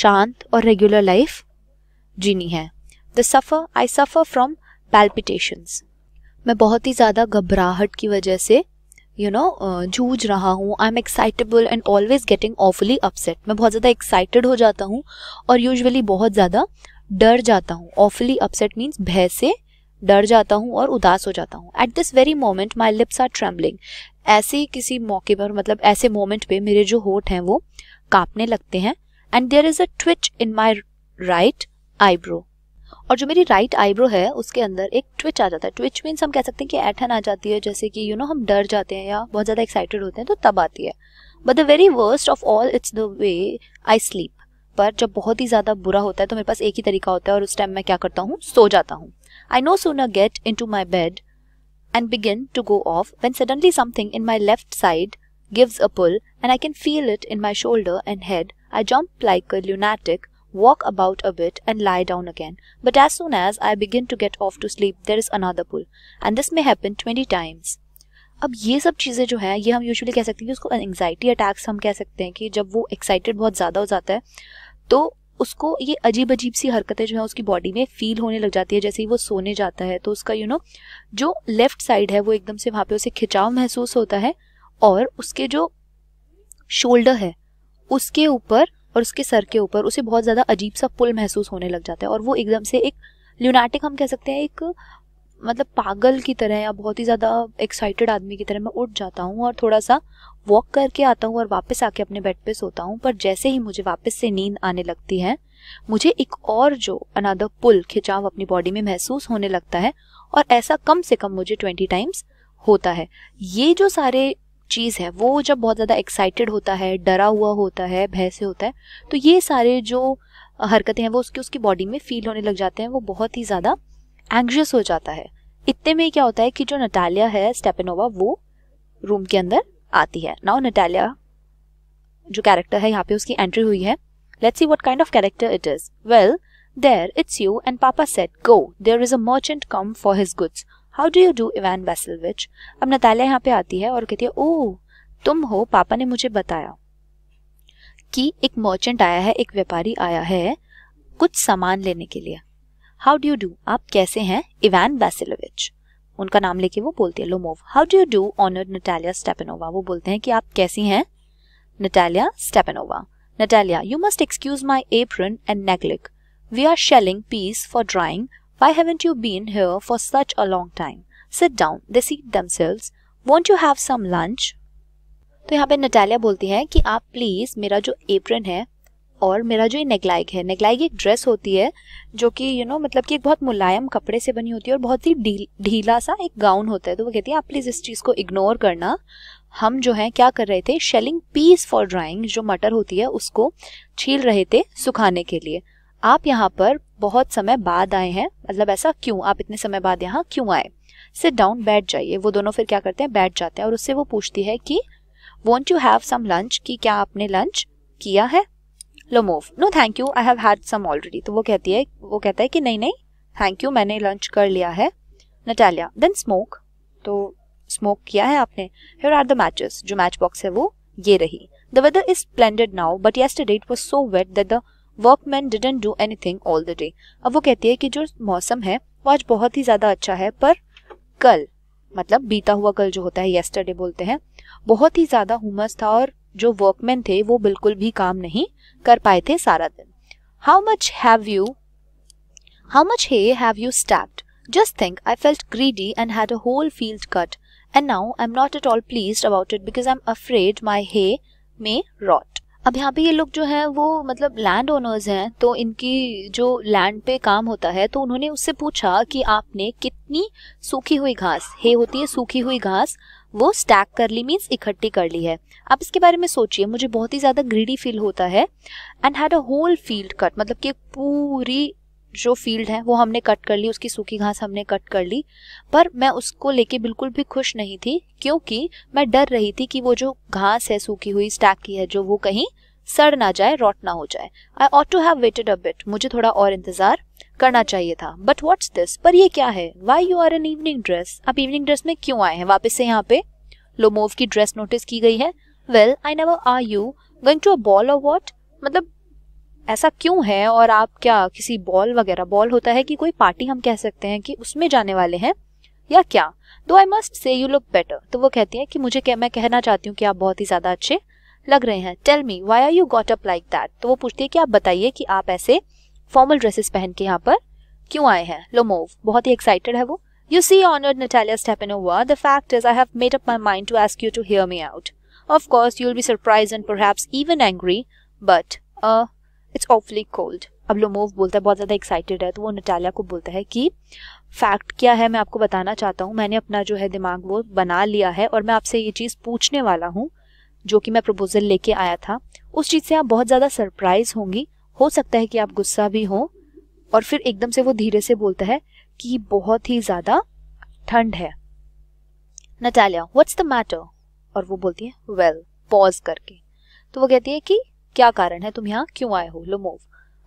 शांत और रेगुलर लाइफ जीनी है the suffer I suffer from palpitations मैं बहुत ही ज़्यादा घबराहट की वजह से यू नो जूझ रहा हूँ I am excitable and always getting awfully upset मैं बहुत ज़्यादा एक्साइटेड हो जाता हूँ और यूजअली बहुत ज़्यादा डर जाता हूँ ऑफली अपसेट मीन्स भय से डर जाता हूँ और उदास हो जाता हूँ at this very moment my lips are travelling ऐसे किसी मौके पर मतलब ऐसे मोमेंट पे मेरे जो होठ हैं वो कांपने लगते हैं and there is a twitch in my right eyebrow और जो मेरी राइट आईब्रो है उसके अंदर एक ट्विच आ जाता है ट्विच मीन्स हम कह सकते हैं कि ऐठन आ जाती है जैसे कि यू you नो know, हम डर जाते हैं या बहुत ज़्यादा एक्साइटेड होते हैं तो तब आती है but the very worst of all it's the way I sleep पर जब बहुत ही ज़्यादा बुरा होता है तो मेरे पास एक ही तरीका होता है और उस टाइम मैं क्या करता हूँ सो जाता हूँ आई नो न get into my bed and begin to go off when suddenly something in my left side gives a pull and I can feel it in my shoulder and head I jump like a lunatic, walk about a bit and lie down again. But as soon as I begin to get off to sleep, there is another pull. And this may happen 20 times. अब ये सब चीज़ें जो हैं ये हम यूजुअली कह सकते हैं कि उसको एंगजाइटी अटैक्स हम कह सकते हैं कि जब वो एक्साइटेड बहुत ज़्यादा हो जाता है तो उसको ये अजीब अजीब सी हरकतें जो है उसकी बॉडी में फील होने लग जाती है जैसे ही वो सोने जाता है तो उसका यू you नो know, जो लेफ्ट साइड है वो एकदम से वहाँ पे उसे खिंचाव महसूस होता है और उसके जो शोल्डर है उसके ऊपर और उसके सर के ऊपर उसे बहुत ज़्यादा अजीब सा पुल महसूस होने लग जाता है और वो एकदम से एक ल्यूनाटिक हम कह सकते हैं एक मतलब पागल की तरह या बहुत ही ज़्यादा एक्साइटेड आदमी की तरह मैं उठ जाता हूँ और थोड़ा सा वॉक करके आता हूँ और वापस आके अपने बेड पे सोता हूँ पर जैसे ही मुझे वापस से नींद आने लगती है मुझे एक और जो अनादर पुल खिंचाव अपनी बॉडी में महसूस होने लगता है और ऐसा कम से कम मुझे ट्वेंटी टाइम्स होता है ये जो सारे चीज़ है वो जब बहुत ज़्यादा एक्साइटेड होता है डरा हुआ होता है भय से होता है तो ये सारे जो हरकतें हैं वो उसकी उसकी बॉडी में फील होने लग जाते हैं वो बहुत ही ज़्यादा एंग्जियस हो जाता है इतने में क्या होता है कि जो नटालिया है स्टेपेनोवा वो रूम के अंदर आती है नाउ नटालिया जो कैरेक्टर है यहाँ पे उसकी एंट्री हुई है let's see what kind of character it is well there it's you and papa said go there is a merchant come for his goods how do you do Ivan Vassilevitch अब नतालिया यहाँ पे आती है और कहती है ओ तुम हो पापा ने मुझे बताया कि एक मर्चेंट आया है एक व्यापारी आया है कुछ सामान लेने के लिए हाउ डू यू डू आप कैसे हैं इवान वेसिलोविच उनका नाम लेके वो बोलती है Lomov how do you do honour Natalia Stepanova वो बोलते हैं कि आप कैसी हैं Natalia Stepanova Natalia you must excuse my apron and negligee we are shelling peas for drying Why haven't you been here for such a long time? Sit down. They seat themselves. Won't you have some lunch? तो यहाँ पे नटालिया बोलती है कि आप प्लीज मेरा जो एप्रन है और मेरा जो ये नेगलाइक है नेगलाइक एक ड्रेस होती है जो कि यू नो मतलब कि एक बहुत मुलायम कपड़े से बनी होती है और बहुत ही ढीला सा एक गाउन होता है तो वो कहती है आप प्लीज इस चीज को इग्नोर करना हम जो है क्या कर रहे थे शेलिंग पीस फॉर ड्राइंग जो मटर होती है उसको छील रहे थे सुखाने के लिए आप यहाँ पर बहुत समय बाद आए हैं मतलब ऐसा क्यों आप इतने समय बाद यहाँ क्यों आए सिट डाउन बैठ जाइए वो दोनों फिर क्या करते हैं बैठ जाते हैं और उससे वो पूछती है कि won't you have some lunch कि क्या आपने लंच किया है Lomov no thank you I have had some already तो वो कहती है वो कहता है कि नहीं नहीं थैंक यू मैंने लंच कर लिया है नटालिया देन स्मोक तो स्मोक किया है आपने हेयर आर द मैचेस जो मैच बॉक्स है वो ये रही the weather is splendid now but yesterday it was so wet that the workmen didn't do anything all the day अब वो कहती है कि जो मौसम है वो आज बहुत ही ज़्यादा अच्छा है पर कल मतलब बीता हुआ कल जो होता है येस्टरडे बोलते हैं बहुत ही ज़्यादा हुमस था और जो वर्कमैन थे वो बिल्कुल भी काम नहीं कर पाए थे सारा दिन how much have you how much have you stacked just think I felt greedy and had a whole field cut and now I am not at all pleased about it because I am afraid my hay may rot अब यहाँ पे ये लोग जो हैं वो मतलब लैंड ओनर्स हैं तो इनकी जो लैंड पे काम होता है तो उन्होंने उससे पूछा कि आपने कितनी सूखी हुई घास हे होती है सूखी हुई घास वो स्टैक कर ली मीन्स इकट्ठी कर ली है आप इसके बारे में सोचिए मुझे बहुत ही ज़्यादा ग्रीडी फील होता है and had a whole field cut मतलब कि पूरी जो फील्ड है वो हमने कट कर ली उसकी सूखी घास हमने कट कर ली पर मैं उसको लेके बिल्कुल भी खुश नहीं थी क्योंकि मैं डर रही थी कि वो जो घास है सूखी हुई स्टैक की है जो वो कहीं सड़ ना जाए रॉट ना हो जाए I ought to have waited a bit मुझे थोड़ा और इंतजार करना चाहिए था बट वॉट्स दिस पर ये क्या है why you are an evening dress आप इवनिंग ड्रेस में क्यों आए हैं वापस से यहाँ पे लोमोव की ड्रेस नोटिस की गई है well I never are you going to a ball और वॉट मतलब ऐसा क्यों है और आप क्या किसी बॉल वगैरह बॉल होता है कि कोई पार्टी हम कह सकते हैं कि उसमें जाने वाले हैं या क्या though I must say you look better तो वो कहती है कि मुझे क्या मैं कहना चाहती हूँ कि आप बहुत ही ज़्यादा अच्छे लग रहे हैं tell me why are you got up like that तो वो पूछती है कि आप बताइए कि आप ऐसे फॉर्मल ड्रेसेस पहन के यहाँ पर क्यों आए हैं लोमोव बहुत ही एक्साइटेड है वो you see honour Natalia Stepanova, the fact is I have made up my mind to ask you to uh, अब लोमोव बोलता है बहुत ज़्यादा एक्साइटेड है तो वो नटालिया को बोलता है कि फैक्ट क्या है मैं आपको बताना चाहता हूँ मैंने अपना जो है दिमाग वो बना लिया है और मैं आपसे ये चीज़ पूछने वाला हूँ जो कि मैं प्रपोजल लेके आया था उस चीज़ से आप बहुत ज़्यादा सरप्राइज होंगी हो सकता है कि आप गुस्सा भी हो और फिर एकदम से वो धीरे से बोलता है कि बहुत ही ज़्यादा ठंड है नटालिया व्हाट्स द मैटर और वो बोलती है वेल well, पॉज करके तो वो कहती है कि क्या कारण है तुम यहाँ क्यों आए हो Lomov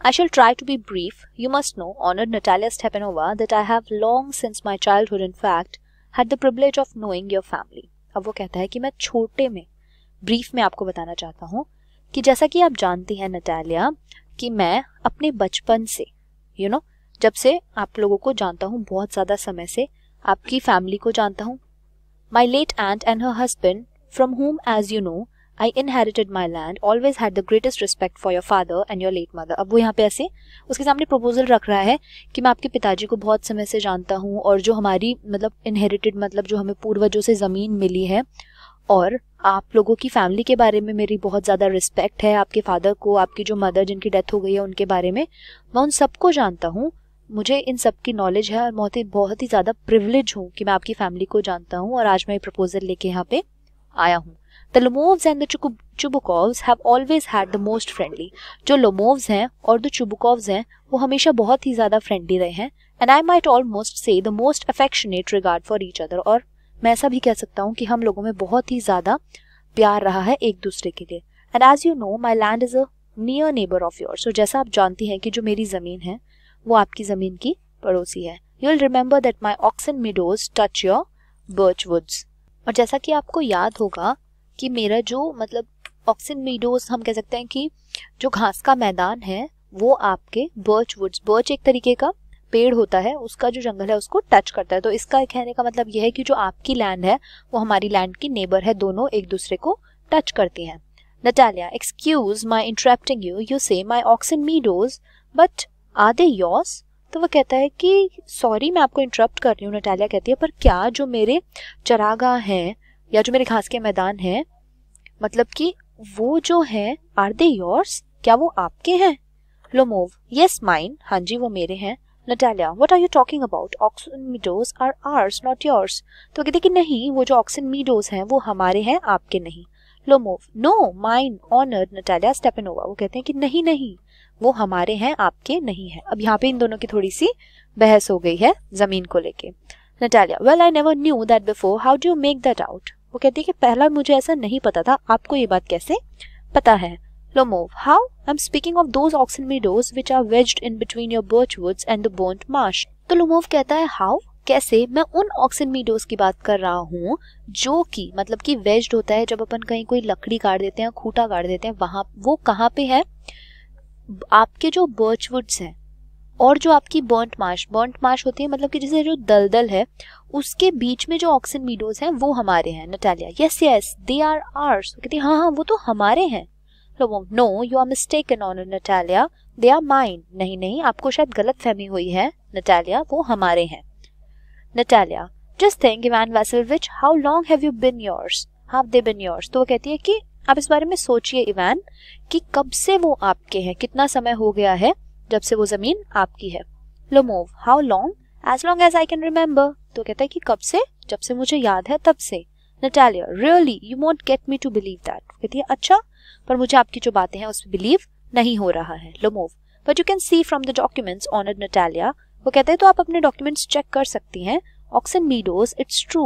I shall try to be brief. You must know, honored Natalia Stepanova, that I have long since my childhood, in fact, had the privilege of knowing your family. अब वो कहता है कि मैं छोटे में ब्रीफ में आपको बताना चाहता हूँ कि जैसा कि आप जानती हैं नटालिया कि मैं अपने बचपन से यू you नो know, जब से आप लोगों को जानता हूँ बहुत ज़्यादा समय से आपकी फैमिली को जानता हूँ my late aunt and her husband from whom as you know I inherited my land always had the greatest respect for your father and your late mother अब वो यहाँ पे ऐसे उसके सामने प्रपोजल रख रहा है कि मैं आपके पिताजी को बहुत समय से जानता हूँ और जो हमारी मतलब इनहेरिटेड मतलब जो हमें पूर्वजों से ज़मीन मिली है और आप लोगों की फैमिली के बारे में मेरी बहुत ज़्यादा रिस्पेक्ट है आपके फादर को आपकी जो मदर जिनकी डेथ हो गई है उनके बारे में मैं उन सबको जानता हूँ मुझे इन सब की नॉलेज है और बहुत ही बहुत ही ज़्यादा प्रिविलेज हूँ कि मैं आपकी फैमिली को जानता हूँ और आज मैं प्रपोजल लेके यहाँ पे आया हूँ the Lomov and the Chubukovs have always had the most friendly जो लोमोवस हैं और द चुबुकोव्स हैं वो हमेशा बहुत ही ज़्यादा फ्रेंडली रहे हैं and I might almost say the most affectionate regard for each other और मैं ऐसा भी कह सकता हूँ कि हम लोगों में बहुत ही ज़्यादा प्यार रहा है एक दूसरे के लिए and as you know my land is a near neighbour of your so जैसा आप जानती हैं कि जो मेरी ज़मीन है वो आपकी ज़मीन की पड़ोसी है you will remember that my oxen meadows touch your birch woods और जैसा कि आपको याद होगा कि मेरा जो मतलब ऑक्सन मीडोज हम कह सकते हैं कि जो घास का मैदान है वो आपके बर्च वुड्स बर्च एक तरीके का पेड़ होता है उसका जो जंगल है उसको टच करता है तो इसका कहने का मतलब यह है कि जो आपकी लैंड है वो हमारी लैंड की नेबर है दोनों एक दूसरे को टच करती हैं Natalia my interrupting interrupting you You say my oxen meadows, but are they yours तो वह कहता है कि सॉरी मैं आपको इंटरप्ट कर रही हूँ नटालिया कहती है पर क्या जो मेरे चरागाह हैं या जो मेरे घास के मैदान हैं मतलब कि वो जो हैं आर दे योर्स क्या वो आपके हैं लोमोव यस माइन हाँ जी वो मेरे हैं Natalia, what are you talking about? Oxen meadows are ours, not yours. तो कहते कि नहीं वो जो ऑक्सन मीडोज हैं वो हमारे हैं आपके नहीं Lomov no mine honour Natalia Stepanova वो कहते हैं कि नहीं नहीं वो हमारे हैं आपके नहीं है अब यहाँ पे इन दोनों की थोड़ी सी बहस हो गई है जमीन को लेके Natalia well I never knew that before how do you make that out वो कहती है कि पहला मुझे ऐसा नहीं पता था आपको ये बात कैसे पता है Lomov. How? I'm speaking of those oxen meadows which are wedged in between your birch woods and the burnt marsh. तो लोमोव कहता है हाउ कैसे मैं उन ऑक्सीन मीडोज की बात कर रहा हूँ जो कि मतलब कि वेज्ड होता है जब अपन कहीं कोई लकड़ी काट देते हैं खूटा काट देते हैं वहां वो कहाँ पे है आपके जो बर्च वुड्स हैं और जो आपकी बर्ट माश बर्ट माश होती है मतलब कि जैसे जो दलदल है उसके बीच में जो ऑक्सीन मीडोज हैं वो हमारे हैं Natalia yes yes they are ours कहते हैं हाँ हाँ वो तो हमारे हैं लोगों no you are mistaken on Natalia they are mine नहीं नहीं आपको शायद गलत फहमी हुई है नटालिया वो हमारे हैं Natalia just think Ivan Vassilevitch how long have you been yours have they been yours तो वो कहती है कि आप इस बारे में सोचिए इवान कि कब से वो आपके हैं कितना समय हो गया है जब से वो जमीन आपकी है Lomov how long as long as I can remember तो कहता है कि कब से जब से मुझे याद है तब से Natalia really you won't get me to believe that कहती है अच्छा पर मुझे आपकी जो बातें हैं उस पर बिलीव नहीं हो रहा है Lomov but you can see from the documents honour Natalia वो कहते हैं तो आप अपने डॉक्यूमेंट्स चेक कर सकती हैं oxen meadows it's true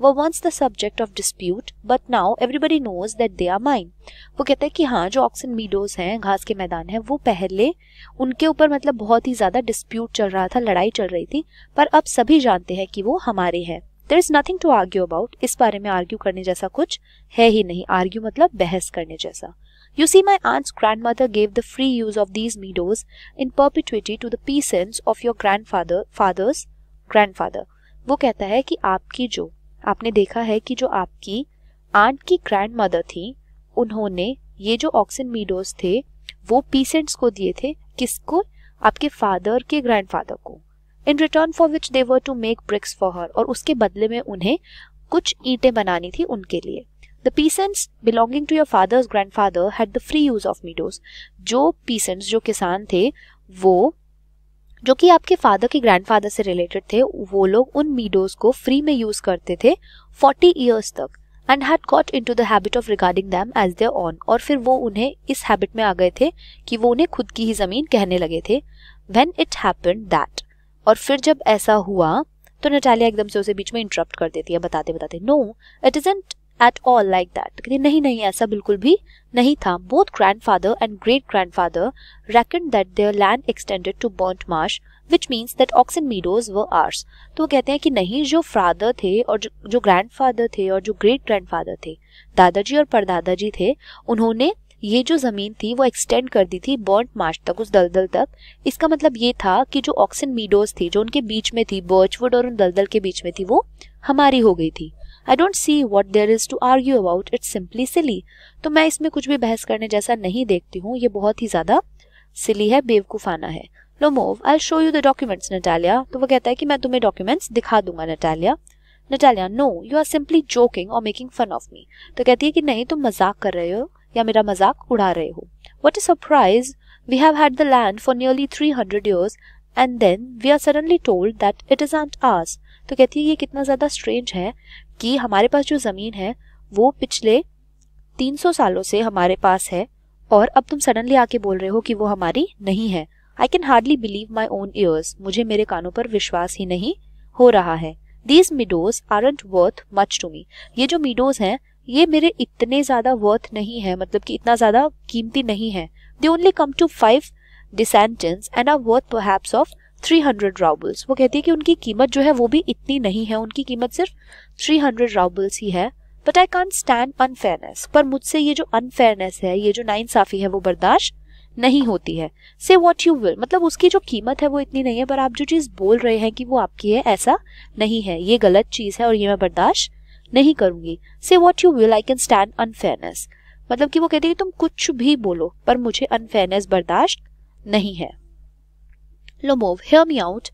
were once the subject of dispute but now everybody knows that they are mine वो कहते हैं कि हाँ जो ऑक्सन मीडोज हैं घास के मैदान हैं वो पहले उनके ऊपर मतलब बहुत ही ज़्यादा डिस्प्यूट चल रहा था लड़ाई चल रही थी पर अब सभी जानते हैं कि वो हमारे हैं there is nothing to argue about इस बारे में आर्ग्यू करने जैसा कुछ है ही नहीं आर्ग्यू मतलब बहस करने जैसा You see, my aunt's grandmother gave the use of of these meadows in perpetuity to of your grandfather father's grandfather वो कहता है कि आपकी जो आपने देखा है कि जो आपकी आंट की ग्रैंड मदर थी उन्होंने ये जो ऑक्सीन मीडोज थे वो पीसेंट्स को दिए थे किसको आपके फादर के ग्रैंड फादर को in return for which they were to make bricks for her और उसके बदले में उन्हें कुछ ईंटें बनानी थी उनके लिए the peasants belonging to your father's grandfather had the free use of meadows जो पीसेंट्स जो किसान थे वो जो कि आपके फादर के ग्रैंडफादर से रिलेटेड थे वो लोग उन मीडोज को फ्री में यूज करते थे फोर्टी ईयर्स तक and had got into the habit of regarding them as their own और फिर वो उन्हें इस हैबिट में आ गए थे कि वो उन्हें खुद की ही जमीन कहने लगे थे वेन इट हैपन दैट और फिर जब ऐसा हुआ तो नटालिया एकदम से उसे बीच में इंटरप्ट कर देती है बताते बताते no it isn't at all like that कहती नहीं नहीं ऐसा बिल्कुल भी नहीं था both grandfather and great grandfather reckoned that their land extended to burnt marsh which means that oxen meadows were ours तो वो कहते हैं कि नहीं जो फादर थे और जो ग्रैंड फादर थे और जो ग्रेट ग्रैंड फादर थे दादाजी और परदादाजी थे उन्होंने ये जो ज़मीन थी वो एक्सटेंड कर दी थी बर्ट मार्च तक उस दलदल तक इसका मतलब ये था कि जो ऑक्सन मीडोज थी जो उनके बीच में थी बर्चवुड और उन दलदल के बीच में थी वो हमारी हो गई थी I don't see what there is to argue about it simply silly तो मैं इसमें कुछ भी बहस करने जैसा नहीं देखती हूँ ये बहुत ही ज़्यादा सिली है बेवकूफ़ाना है Lomov I show you the documents Natalia तो वो कहता है कि मैं तुम्हें डॉक्यूमेंट्स दिखा दूंगा Natalia Natalia no you are simply joking or making fun of me तो कहती है कि नहीं तुम मजाक कर रहे हो या मेरा मजाक उड़ा रहे हो what is surprise we have had the land for nearly three hundred years and then we are suddenly told that it isn't ours तो कहती है ये कितना ज़्यादा स्ट्रेंज है कि हमारे पास जो ज़मीन है वो पिछले 300 सालों से हमारे पास है और अब तुम सडनली आके बोल रहे हो कि वो हमारी नहीं है I can hardly believe my own ears मुझे मेरे कानों पर विश्वास ही नहीं हो रहा है these meadows aren't worth much to me ये जो मीडोज हैं ये मेरे इतने ज़्यादा वर्थ नहीं है मतलब कि इतना ज़्यादा कीमती नहीं है they only come to five dessiatins and are worth perhaps of three hundred roubles वो कहती है कि उनकी कीमत जो है वो भी इतनी नहीं है उनकी कीमत सिर्फ थ्री हंड्रेड राउबल्स ही है but I can't stand unfairness पर मुझसे ये जो अनफेयरनेस है ये जो नाइंसाफ़ी है वो बर्दाश्त नहीं होती है से वॉट यू विल मतलब उसकी जो कीमत है वो इतनी नहीं है पर आप जो चीज़ बोल रहे हैं कि वो आपकी है ऐसा नहीं है ये गलत चीज़ है और ये मैं बर्दाश्त नहीं करूंगी say what you will I can stand unfairness मतलब कि वो कहती है तुम कुछ भी बोलो पर मुझे अनफेयरनेस बर्दाश्त नहीं है Lomov hear me out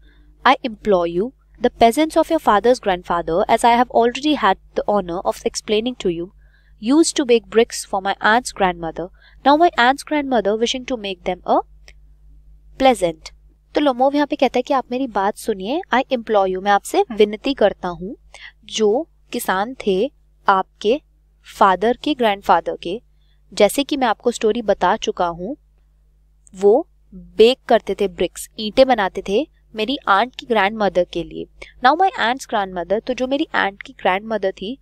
I implore you the peasants of your father's grandfather as I have already had the honour of explaining to you used to bake bricks for my aunt's grandmother now my aunt's grandmother wishing to make them a pleasant तो लोमोव यहाँ पे कहता है कि आप मेरी बात सुनिए आई एम्प्लॉय यू मैं आपसे हम्म। विनती करता हूँ जो किसान थे आपके फादर के ग्रैंडफादर के जैसे कि मैं आपको स्टोरी बता चुका हूँ वो बेक करते थे ब्रिक्स ईंटें बनाते थे मेरी आंट की ग्रैंड मदर के लिए now my aunt's grandmother तो जो मेरी आंट की ग्रैंड मदर थी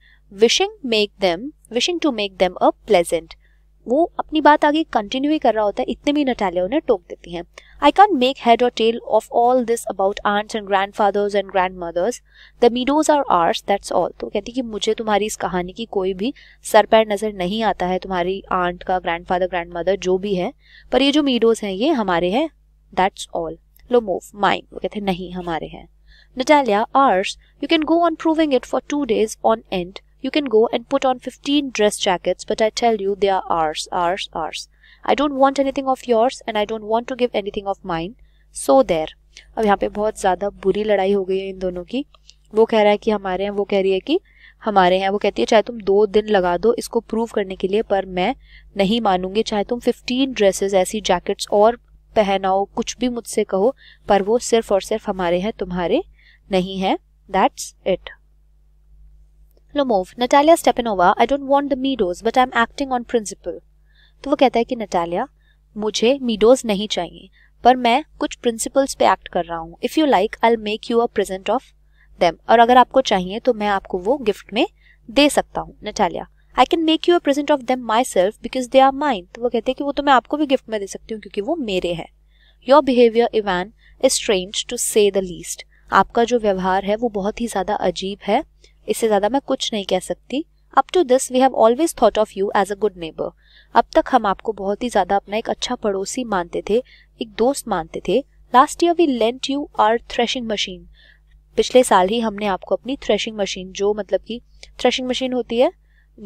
wishing make them wishing to make them a pleasant वो अपनी बात आगे कंटिन्यू ही कर रहा होता है इतने में नटालिया उन्हें टोक देती हैं I can make head or tail of all this about aunts and grandfathers and grandmothers the meadows are ours that's all तो कहती कि मुझे तुम्हारी इस कहानी की कोई भी सर पैर नज़र नहीं आता है तुम्हारी आंट का ग्रैंड फादर ग्रैंड मदर जो भी है पर ये जो मीडोज हैं ये हमारे हैं that's all Lomov mine वो कहते नहीं हमारे हैं Natalia ours you can go on proving it for two days on end You can go and put on 15 dress jackets, but I tell you they are ours, ours, ours. I don't want anything of yours and I don't want to give anything of mine. So there. अब यहाँ पे बहुत ज़्यादा बुरी लड़ाई हो गई है इन दोनों की वो कह रहा है कि हमारे हैं वो कह रही है कि हमारे हैं वो कहती है चाहे तुम दो दिन लगा दो इसको प्रूव करने के लिए पर मैं नहीं मानूंगी चाहे तुम 15 ड्रेसेस ऐसी जैकेट्स और पहनाओ कुछ भी मुझसे कहो पर वो सिर्फ और सिर्फ हमारे हैं तुम्हारे नहीं हैं that's it Lomov Natalia Stepanova I don't want the meadows but I am acting on principle तो वो कहता है कि नटालिया मुझे मीडोज नहीं चाहिए पर मैं कुछ प्रिंसिपल्स पे एक्ट कर रहा हूँ if you like I make you a present of them और अगर आपको चाहिए तो मैं आपको वो गिफ्ट में दे सकता हूँ Natalia I can make you a present of them myself because they are mine तो वो कहते हैं कि वो तो मैं आपको भी गिफ्ट में दे सकती हूँ क्योंकि वो मेरे हैं your behaviour Ivan is strange to say the least आपका जो व्यवहार है वो बहुत ही ज़्यादा अजीब है इससे ज्यादा मैं कुछ नहीं कह सकती up to this we have always thought of you as a good neighbour अब तक हम आपको बहुत ही ज्यादा अपना एक अच्छा पड़ोसी मानते थे एक दोस्त मानते थे last year we lent you our threshing machine पिछले साल ही हमने आपको अपनी थ्रेशिंग मशीन जो मतलब कि थ्रेशिंग मशीन होती है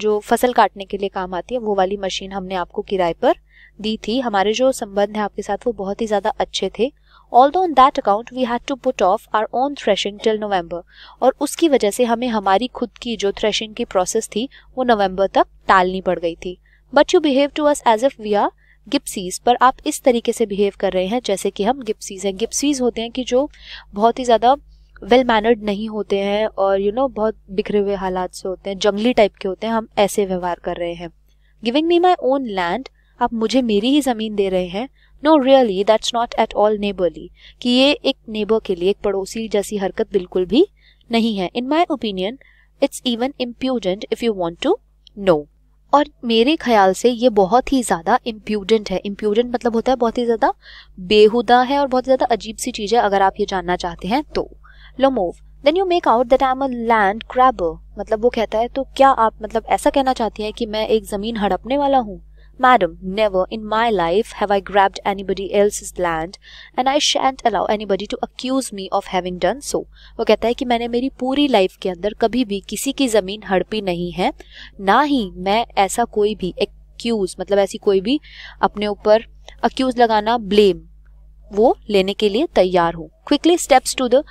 जो फसल काटने के लिए काम आती है वो वाली मशीन हमने आपको किराए पर दी थी हमारे जो संबंध है आपके साथ वो बहुत ही ज्यादा अच्छे थे although on that account we had to put off our own threshing till November और उसकी वजह से हमें हमारी खुद की जो थ्रेशिंग की प्रोसेस थी वो नवंबर तक टालनी पड़ गई थी but you behave to us as if we are gypsies पर आप इस तरीके से बिहेव कर रहे हैं जैसे कि हम गिप्सीज हैं गिप्सीज होते हैं कि जो बहुत ही ज़्यादा वेल मैनर्ड नहीं होते हैं और यू you नो know, बहुत बिखरे हुए हालात से होते हैं जंगली टाइप के होते हैं हम ऐसे व्यवहार कर रहे हैं giving me my own land आप मुझे मेरी ही ज़मीन दे रहे हैं no really that's not at all neighbourly कि ये एक नेबर के लिए एक पड़ोसी जैसी हरकत बिल्कुल भी नहीं है in my opinion it's even impudent if you want to know और मेरे ख्याल से ये बहुत ही ज़्यादा इम्प्यूडेंट है इम्प्यूडेंट मतलब होता है बहुत ही ज़्यादा बेहुदा है और बहुत ही ज़्यादा अजीब सी चीज़ है अगर आप ये जानना चाहते हैं तो Lomov then you make out that I am a land grabber मतलब वो कहता है तो क्या आप मतलब ऐसा कहना चाहती हैं कि मैं एक ज़मीन हड़पने वाला हूँ Madam, never in my life have I grabbed anybody else's land and I shan't allow anybody to accuse me of having done so. वो कहता है कि मैंने मेरी पूरी लाइफ के अंदर कभी भी किसी की ज़मीन हड़पी नहीं है ना ही मैं ऐसा कोई भी एक्यूज मतलब ऐसी कोई भी अपने ऊपर अक्यूज लगाना ब्लेम वो लेने के लिए तैयार हूँ quickly steps to the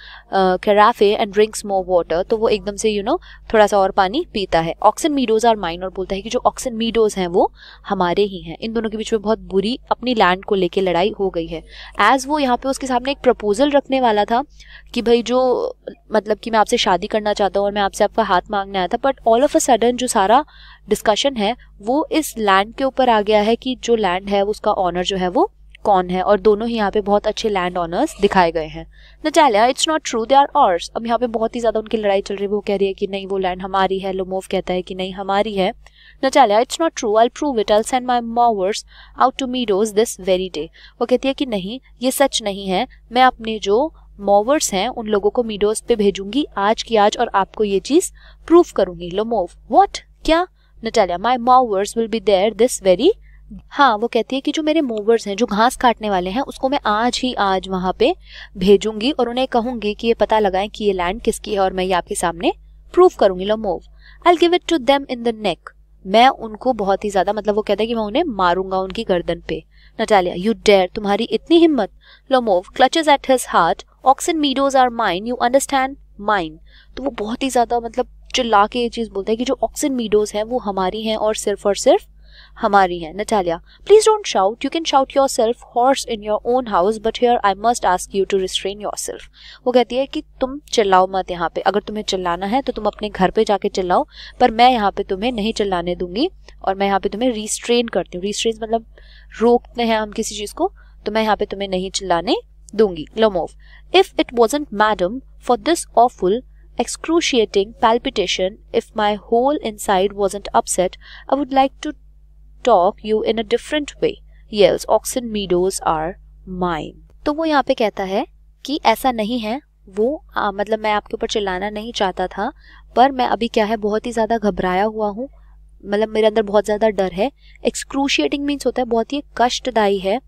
carafe and drinks more water तो वो एकदम से यू you नो know, थोड़ा सा और पानी पीता है ऑक्सन मीडोज आर माइन और बोलता है कि जो ऑक्सन मीडोज हैं वो हमारे ही हैं इन दोनों के बीच में बहुत बुरी अपनी लैंड को लेके लड़ाई हो गई है एज वो यहाँ पे उसके सामने एक प्रपोजल रखने वाला था कि भाई जो मतलब कि मैं आपसे शादी करना चाहता हूँ और मैं आपसे आपका हाथ मांगने आया था but all of a sudden जो सारा डिस्कशन है वो इस लैंड के ऊपर आ गया है कि जो लैंड है उसका ऑनर जो है वो कौन है और दोनों ही यहाँ पे बहुत अच्छे लैंड ऑनर्स दिखाए गए हैं Natalia it's not true they are ours अब यहाँ पे बहुत ही ज्यादा उनकी लड़ाई चल रही है वो कह रही है कि नहीं वो लैंड हमारी है लोमोव कहता है कि नहीं हमारी है Natalia it's not true I prove it I send my mowers out to meadows this very day वो कहती है कि नहीं ये सच नहीं है मैं अपने जो मोवर्स हैं उन लोगों को मीडोज पे भेजूंगी आज की आज और आपको ये चीज प्रूफ करूंगी लोमोव व्हाट क्या Natalia my mowers will be there this very हाँ वो कहती है कि जो मेरे मूवर्स हैं जो घास काटने वाले हैं उसको मैं आज ही आज वहां पे भेजूंगी और उन्हें कहूंगी कि ये पता लगाएं कि ये लैंड किसकी है और मैं ये आपके सामने प्रूफ करूंगी Lomov I give it to them in the neck मैं उनको बहुत ही ज्यादा मतलब वो कहता है कि मैं उन्हें मारूंगा उनकी गर्दन पे नटालिया यू डेयर तुम्हारी इतनी हिम्मत Lomov clutches at his heart Oxen Meadows are mine you understand mine तो वो बहुत ही ज्यादा मतलब चिल्ला के ये चीज बोलता है कि जो ऑक्सन मीडोज हैं वो हमारी हैं और सिर्फ और सिर्फ हमारी है Natalia please don't shout you can shout yourself hoarse in your own house but here I must ask you to restrain yourself वो कहती है कि तुम चिल्लाओ मत यहाँ पे अगर तुम्हें चिल्लाना है तो तुम अपने घर पे जाके चिल्लाओ पर मैं यहाँ पे तुम्हें नहीं चिल्लाने दूंगी और मैं यहाँ पे तुम्हें रिस्ट्रेन करती हूँ रिस्ट्रेन मतलब रोकते हैं हम किसी चीज को तो मैं यहाँ पे तुम्हें नहीं चिल्लाने दूंगी Lomov if it wasn't madam for this awful excruciating palpitation if my whole inside wasn't upset I would like to talk you in a different way. Yes, oxen meadows are mine. तो वो यहाँ पे कहता है कि ऐसा नहीं है वो आ, मतलब मैं आपके ऊपर चिल्लाना नहीं चाहता था पर मैं अभी क्या है बहुत ही ज़्यादा घबराया हुआ हूँ मतलब मेरे अंदर बहुत ज़्यादा डर है एक्सक्रूशिएटिंग मीन्स होता है बहुत ही कष्टदायी है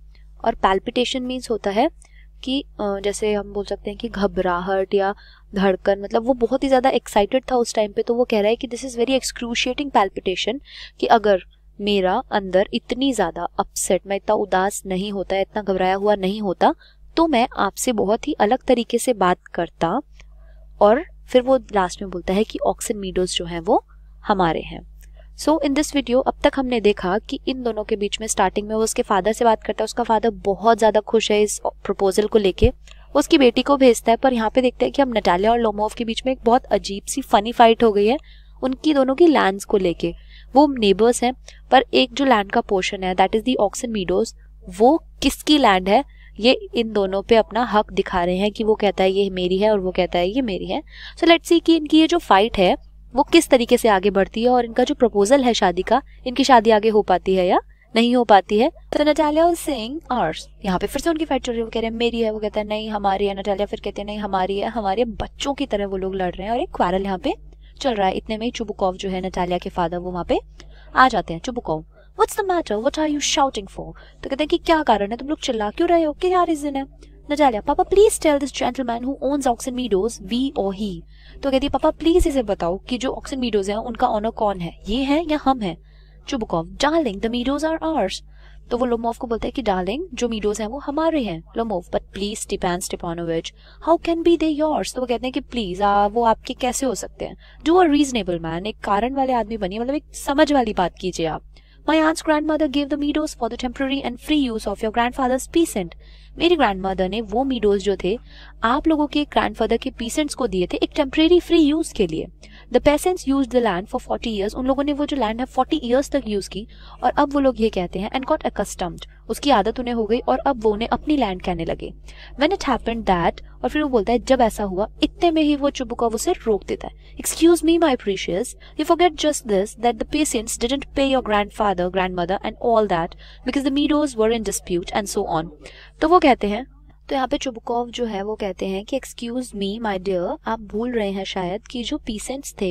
और पैल्पिटेशन मीन्स होता है कि जैसे हम बोल सकते हैं कि घबराहट या धड़कन मतलब वो बहुत ही ज़्यादा एक्साइटेड था उस टाइम पे तो वो कह रहा है कि this is very excruciating palpitation कि अगर मेरा अंदर इतनी ज़्यादा अपसेट मैं इतना उदास नहीं होता इतना घबराया हुआ नहीं होता तो मैं आपसे बहुत ही अलग तरीके से बात करता और फिर वो लास्ट में बोलता है कि ऑक्सन मीडोज जो हैं वो हमारे हैं सो इन दिस वीडियो अब तक हमने देखा कि इन दोनों के बीच में स्टार्टिंग में वो उसके फादर से बात करता है उसका फादर बहुत ज़्यादा खुश है इस प्रपोजल को लेके उसकी बेटी को भेजता है पर यहाँ पे देखते हैं कि हम नटालिया और लोमोव के बीच में एक बहुत अजीब सी फनी फाइट हो गई है उनकी दोनों की लैंड को लेके वो नेबर्स हैं पर एक जो लैंड का पोर्शन है that is the Oxen Meadows वो किसकी लैंड है ये इन दोनों पे अपना हक दिखा रहे हैं कि वो कहता है ये मेरी है और वो कहता है ये मेरी है सो लेट्स सी कि इनकी ये जो फाइट है वो किस तरीके से आगे बढ़ती है और इनका जो प्रपोजल है शादी का इनकी शादी आगे हो पाती है या नहीं हो पाती है तो नटालिया सिंह और यहाँ पे फिर से उनकी फाइट चल रही है वो कह रहे हैं मेरी है वो कहता है नहीं हमारी है नटालिया फिर कहते हैं नहीं हमारी है हमारे बच्चों की तरह वो लोग लड़ रहे हैं और एक क्वारल यहाँ पे चल रहा है इतने में चुबुकोव जो है नटालिया के फादर वो वहाँ पे आ जाते हैं Chubukov what's the matter what are you shouting for तो कहते हैं कि क्या कारण है तुम लोग चिल्ला क्यों रहे हो क्या रीजन है Natalia papa please tell this gentleman who owns Oxen Meadows we or he तो कहती है पापा प्लीज इसे बताओ कि जो ऑक्सन मीडोज है उनका ऑनर कौन है ये है या हम है Chubukov darling the meadows are ours तो वो लोमोव को बोलता है कि डार्लिंग जो मीडोज हैं वो हमारे हैं Lomov but please Stepan Stepanovich how can be they yours तो वो कहते हैं कि प्लीज आ, वो आपके कैसे हो सकते हैं डू अ रीजनेबल मैन एक कारण वाले आदमी बनिए मतलब एक समझ वाली बात कीजिए आप my aunt's grandmother give the meadows for the temporary and free use of your grandfather's peasant मेरी मदर ने वो मीडोज जो थे आप लोगों के ग्रैंड फादर के पीसेंट्स को दिए थे एक टेम्परेरी फ्री यूज के लिए the peasants use the land for forty years उन लोगों ने वो जो लैंड है फोर्टी ईयर्स तक यूज की और अब वो लोग ये कहते हैं एंड गॉट अकस्टम्ड उसकी आदत उन्हें हो गई और अब वो उन्हें अपनी लैंड कहने लगे वेन इट हैपन दैट और फिर वो बोलता है जब ऐसा हुआ इतने में ही वो चुबुका उसे रोक देता है excuse me my precious you forget just this that the peasants didn't pay your grandfather grandmother and all that because the meadows were in dispute and so on तो वो कहते हैं तो यहाँ पे चुबकोव जो है वो कहते हैं कि एक्सक्यूज मी माय डियर आप भूल रहे हैं शायद कि जो पीसेंट्स थे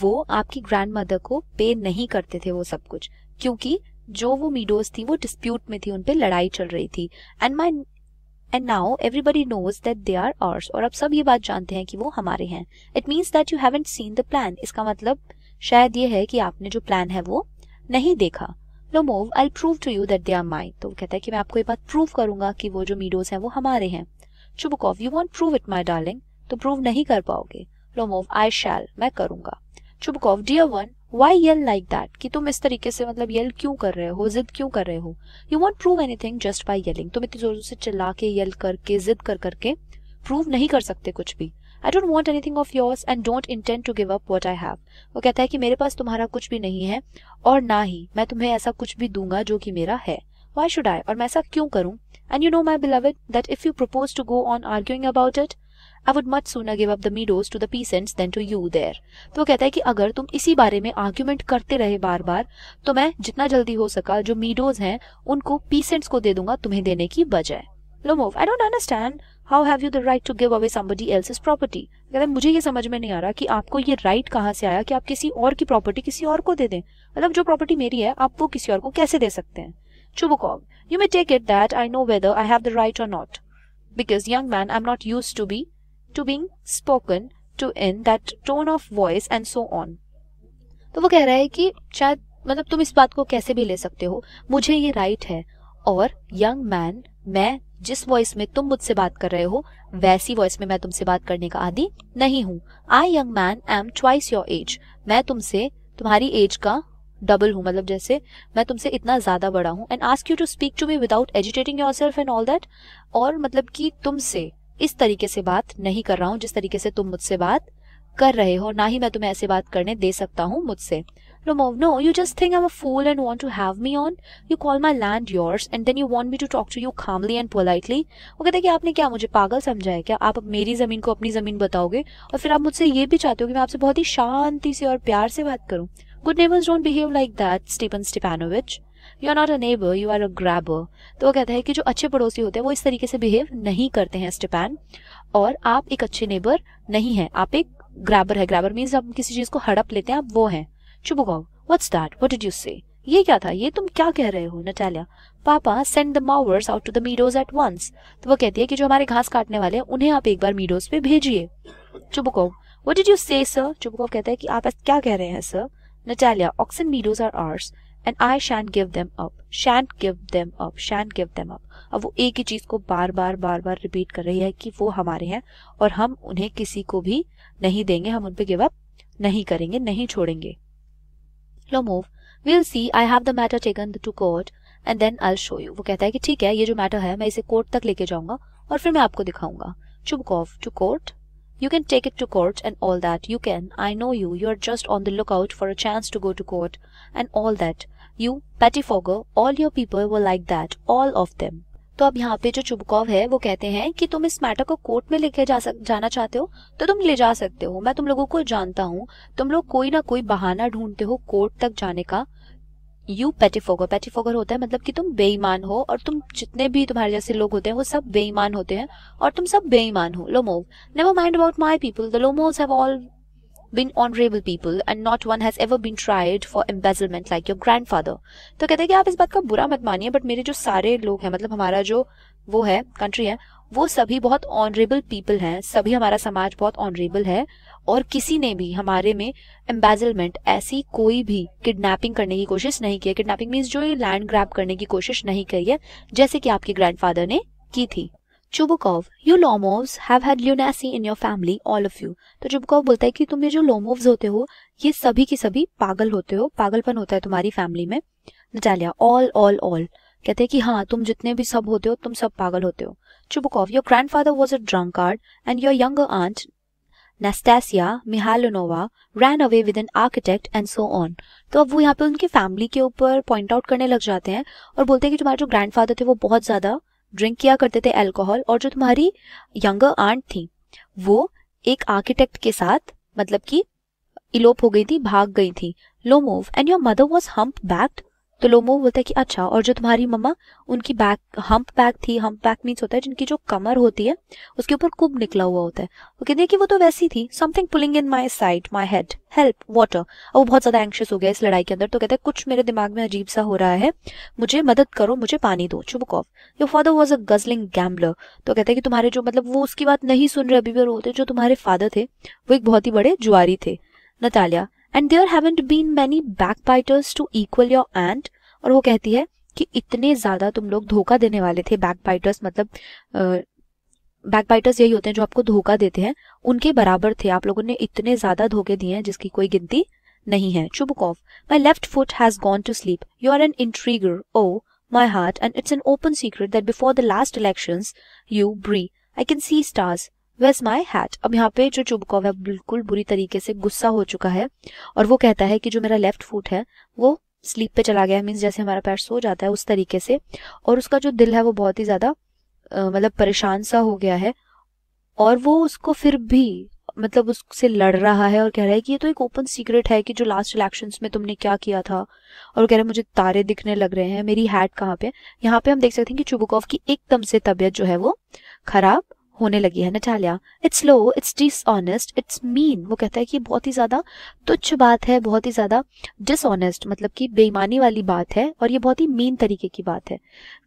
वो आपकी ग्रैंड मदर को पे नहीं करते थे वो सब कुछ क्योंकि जो वो मीडोज थी वो डिस्प्यूट में थी उनपे लड़ाई चल रही थी and my and now everybody knows that they are ours और अब सब ये बात जानते हैं कि वो हमारे हैं it means that you haven't seen the plan इसका मतलब शायद ये है कि आपने जो प्लान है वो नहीं देखा Lomov I prove to you that they are my तो कहता है कि मैं आपको एक बात प्रूव करूंगा कि वो जो मीडोज हैं वो हमारे हैं Chubukov you won't prove it my darling तो प्रूव नहीं कर पाओगे लोमोव आई शैल मैं करूंगा Chubukov dear one why yell like that कि तुम इस तरीके से मतलब यल क्यों कर रहे हो जिद क्यों कर रहे हो you won't prove anything just by yelling तुम इतनी जोर से चिल्ला के यल करके जिद कर करके प्रूव नहीं कर सकते कुछ भी I don't want anything of yours and don't intend to give up what I have वो कहता है कि मेरे पास तुम्हारा कुछ भी नहीं है और ना ही मैं तुम्हें ऐसा कुछ भी दूंगा जो कि मेरा है वाई शुड आई और मैं ऐसा क्यों करूँ and you know my beloved that if you propose to go on arguing about it I would much sooner give up the meadows to the peasants than to you there तो वो कहता है कि अगर तुम इसी बारे में आर्ग्यूमेंट करते रहे बार बार तो मैं जितना जल्दी हो सका जो मीडोज हैं उनको पीसेंट्स को दे दूंगा तुम्हें देने की बजाय Lomov I don't understand how have you the right to give away somebody else is property कहते मुझे ये समझ में नहीं आ रहा कि आपको ये राइट right कहाँ से आया कि आप किसी और की प्रॉपर्टी किसी और को दे दें मतलब जो प्रॉपर्टी मेरी है आप वो किसी और को कैसे दे सकते हैं you may take it that I know whether I have the right or not because young man I am not use to be to being spoken to in that tone of voice and so on तो वो कह रहा है कि शायद मतलब तुम इस बात को कैसे भी ले सकते हो मुझे ये राइट right है और यंग मैन मैं जिस वॉइस में तुम मुझसे बात कर रहे हो वैसी वॉइस में मैं तुमसे बात करने का आदि नहीं हूँ I young man am twice your age मैं तुमसे तुम्हारी एज का डबल हूँ मतलब जैसे मैं तुमसे इतना ज्यादा बड़ा हूँ and ask you to speak to me without agitating yourself and all that और मतलब कि तुमसे इस तरीके से बात नहीं कर रहा हूँ जिस तरीके से तुम मुझसे बात कर रहे हो ना ही मैं तुम्हें ऐसे बात करने दे सकता हूँ मुझसे Lomov, no, you just think I'm a fool and want to have me on. You call my land yours and then you want me to talk to you calmly and politely. वो कहते हैं कि आपने क्या मुझे पागल समझा है क्या आप मेरी ज़मीन को अपनी ज़मीन बताओगे और फिर आप मुझसे ये भी चाहते हो कि मैं आपसे बहुत ही शांति से और प्यार से बात करूँ good neighbours don't behave like that Stepan Stepanovich you are not a neighbour you are a grabber तो वो कहता है कि जो अच्छे पड़ोसी होते हैं वो इस तरीके से बिहेव नहीं करते हैं स्टिपैन और आप एक अच्छे नेबर नहीं है आप एक ग्रैबर है ग्रैबर मीन्स आप किसी चीज़ को हड़प लेते हैं आप वो हैं Chubukov what's that what did you say ये क्या था ये तुम क्या कह रहे हो Natalia papa send the mowers out to the meadows at once तो वो कहती है कि जो हमारे घास काटने वाले हैं उन्हें आप एक बार मीडोज पे भेजिए Chubukov what did you say sir Chubukov कहता है कि आप क्या कह रहे हैं sir Natalia Oxen Meadows are ours and I shan't give them up shan't give them up shan't give them up अब वो एक ही चीज को बार बार बार बार रिपीट कर रही है कि वो हमारे हैं और हम उन्हें किसी को भी नहीं देंगे हम उन पर गिव अप नहीं करेंगे नहीं छोड़ेंगे Lomov, we'll see, I have the matter taken to court and then I show you वो कहता है कि ठीक है ये जो मैटर है मैं इसे कोर्ट तक लेके जाऊंगा और फिर मैं आपको दिखाऊंगा Chubukov to court you can take it to court and all that you can I know you you are just on the look out for a chance to go to court and all that you pettifogger all your people were like that all of them तो अब यहाँ पे जो चुबकॉव है वो कहते हैं कि तुम इस मैटर को कोर्ट में लेके जा सक जाना चाहते हो तो तुम ले जा सकते हो मैं तुम लोगों को जानता हूँ तुम लोग कोई ना कोई बहाना ढूंढते हो कोर्ट तक जाने का यू पेटिफोगर पेटिफोगर होता है मतलब कि तुम बेईमान हो और तुम जितने भी तुम्हारे जैसे लोग होते हैं वो सब बेईमान होते हैं और तुम सब बेईमान हो Lomov never mind about my people the Lomov have all been honorable people and not one has ever been tried for embezzlement like your grandfather. तो कहते हैं कि आप इस बात का बुरा मत मानिए बट मेरे जो सारे लोग हैं मतलब हमारा जो वो है कंट्री है वो सभी बहुत ऑनरेबल पीपल हैं सभी हमारा समाज बहुत ऑनरेबल है और किसी ने भी हमारे में एम्बेजलमेंट ऐसी कोई भी किडनैपिंग करने की कोशिश नहीं की है किडनैपिंग मीन्स जो ये लैंड ग्रैप करने की कोशिश नहीं करी है जैसे कि आपके ग्रैंडफादर ने की थी Chubukov you Lomov have had lunacy in your family all of you तो चुबुकोव बोलता है कि तुम ये जो लोमोव होते हो ये सभी की सभी पागल होते हो पागलपन होता है तुम्हारी फैमिली में नटालिया ऑल ऑल ऑल कहते हैं कि हाँ तुम जितने भी सब होते हो तुम सब पागल होते हो Chubukov your grandfather was a drunkard and your young aunt Nastasya Mikhailovna ran away with an architect and so on तो अब वो यहाँ पे उनकी फैमिली के ऊपर पॉइंट आउट करने लग जाते हैं और बोलते हैं कि तुम्हारे जो ग्रैंडफादर थे वो बहुत ज़्यादा ड्रिंक किया करते थे अल्कोहल और जो तुम्हारी यंगर आंट थी वो एक आर्किटेक्ट के साथ मतलब कि इलोप हो गई थी भाग गई थी Lomov and your mother was humpbacked तो लोमो बोलता है कि अच्छा और जो तुम्हारी मम्मा उनकी बैक हम्प बैक थी हम्प बैक मीन्स होता है जिनकी जो कमर होती है उसके ऊपर कुब निकला हुआ होता है वो कहती है कि वो तो वैसी थी something pulling in my side my head help water और वो बहुत ज्यादा एंक्शियस हो गया इस लड़ाई के अंदर तो कहते हैं कुछ मेरे दिमाग में अजीब सा हो रहा है मुझे मदद करो मुझे पानी दो Chubukov your father was a guzzling gambler तो कहते हैं कि तुम्हारे जो मतलब वो उसकी बात नहीं सुन रहे अभी भी होते जो तुम्हारे फादर थे वो एक बहुत ही बड़े जुआरी थे Natalia and there haven't been many backbiters to equal your aunt और वो कहती है कि इतने ज्यादा तुम लोग धोखा देने वाले थे बैक बाइटर्स मतलब बैक बाइटर्स यही होते हैं जो आपको धोखा देते हैं उनके बराबर थे आप लोगों ने इतने ज्यादा धोखे दिए हैं जिसकी कोई गिनती नहीं है off my left foot has gone to sleep you are an intriguer oh my heart and it's an open secret that before the last election you bribe I can see stars where's my hat अब यहाँ पे जो चुबकॉव है बिल्कुल बुरी तरीके से गुस्सा हो चुका है और वो कहता है कि जो मेरा लेफ्ट फुट है वो स्लीप पे चला गया मीन्स जैसे हमारा पैर सो जाता है उस तरीके से और उसका जो दिल है वो बहुत ही ज़्यादा मतलब परेशान सा हो गया है और वो उसको फिर भी मतलब उससे लड़ रहा है और कह रहा है कि ये तो एक ओपन सीक्रेट है कि जो लास्ट इलेक्शन में तुमने क्या किया था और कह रहा है मुझे तारे दिखने लग रहे हैं मेरी हैट कहाँ पे यहाँ पे हम देख सकते हैं कि चुबुकॉफ की एकदम से तबीयत जो है वो खराब होने लगी है Natalia it's low it's dishonest it's mean वो कहता है कि बहुत ही ज़्यादा तुच्छ बात है बहुत ही ज़्यादा डिसऑनेस्ट मतलब कि बेईमानी वाली बात है और ये बहुत ही मीन तरीके की बात है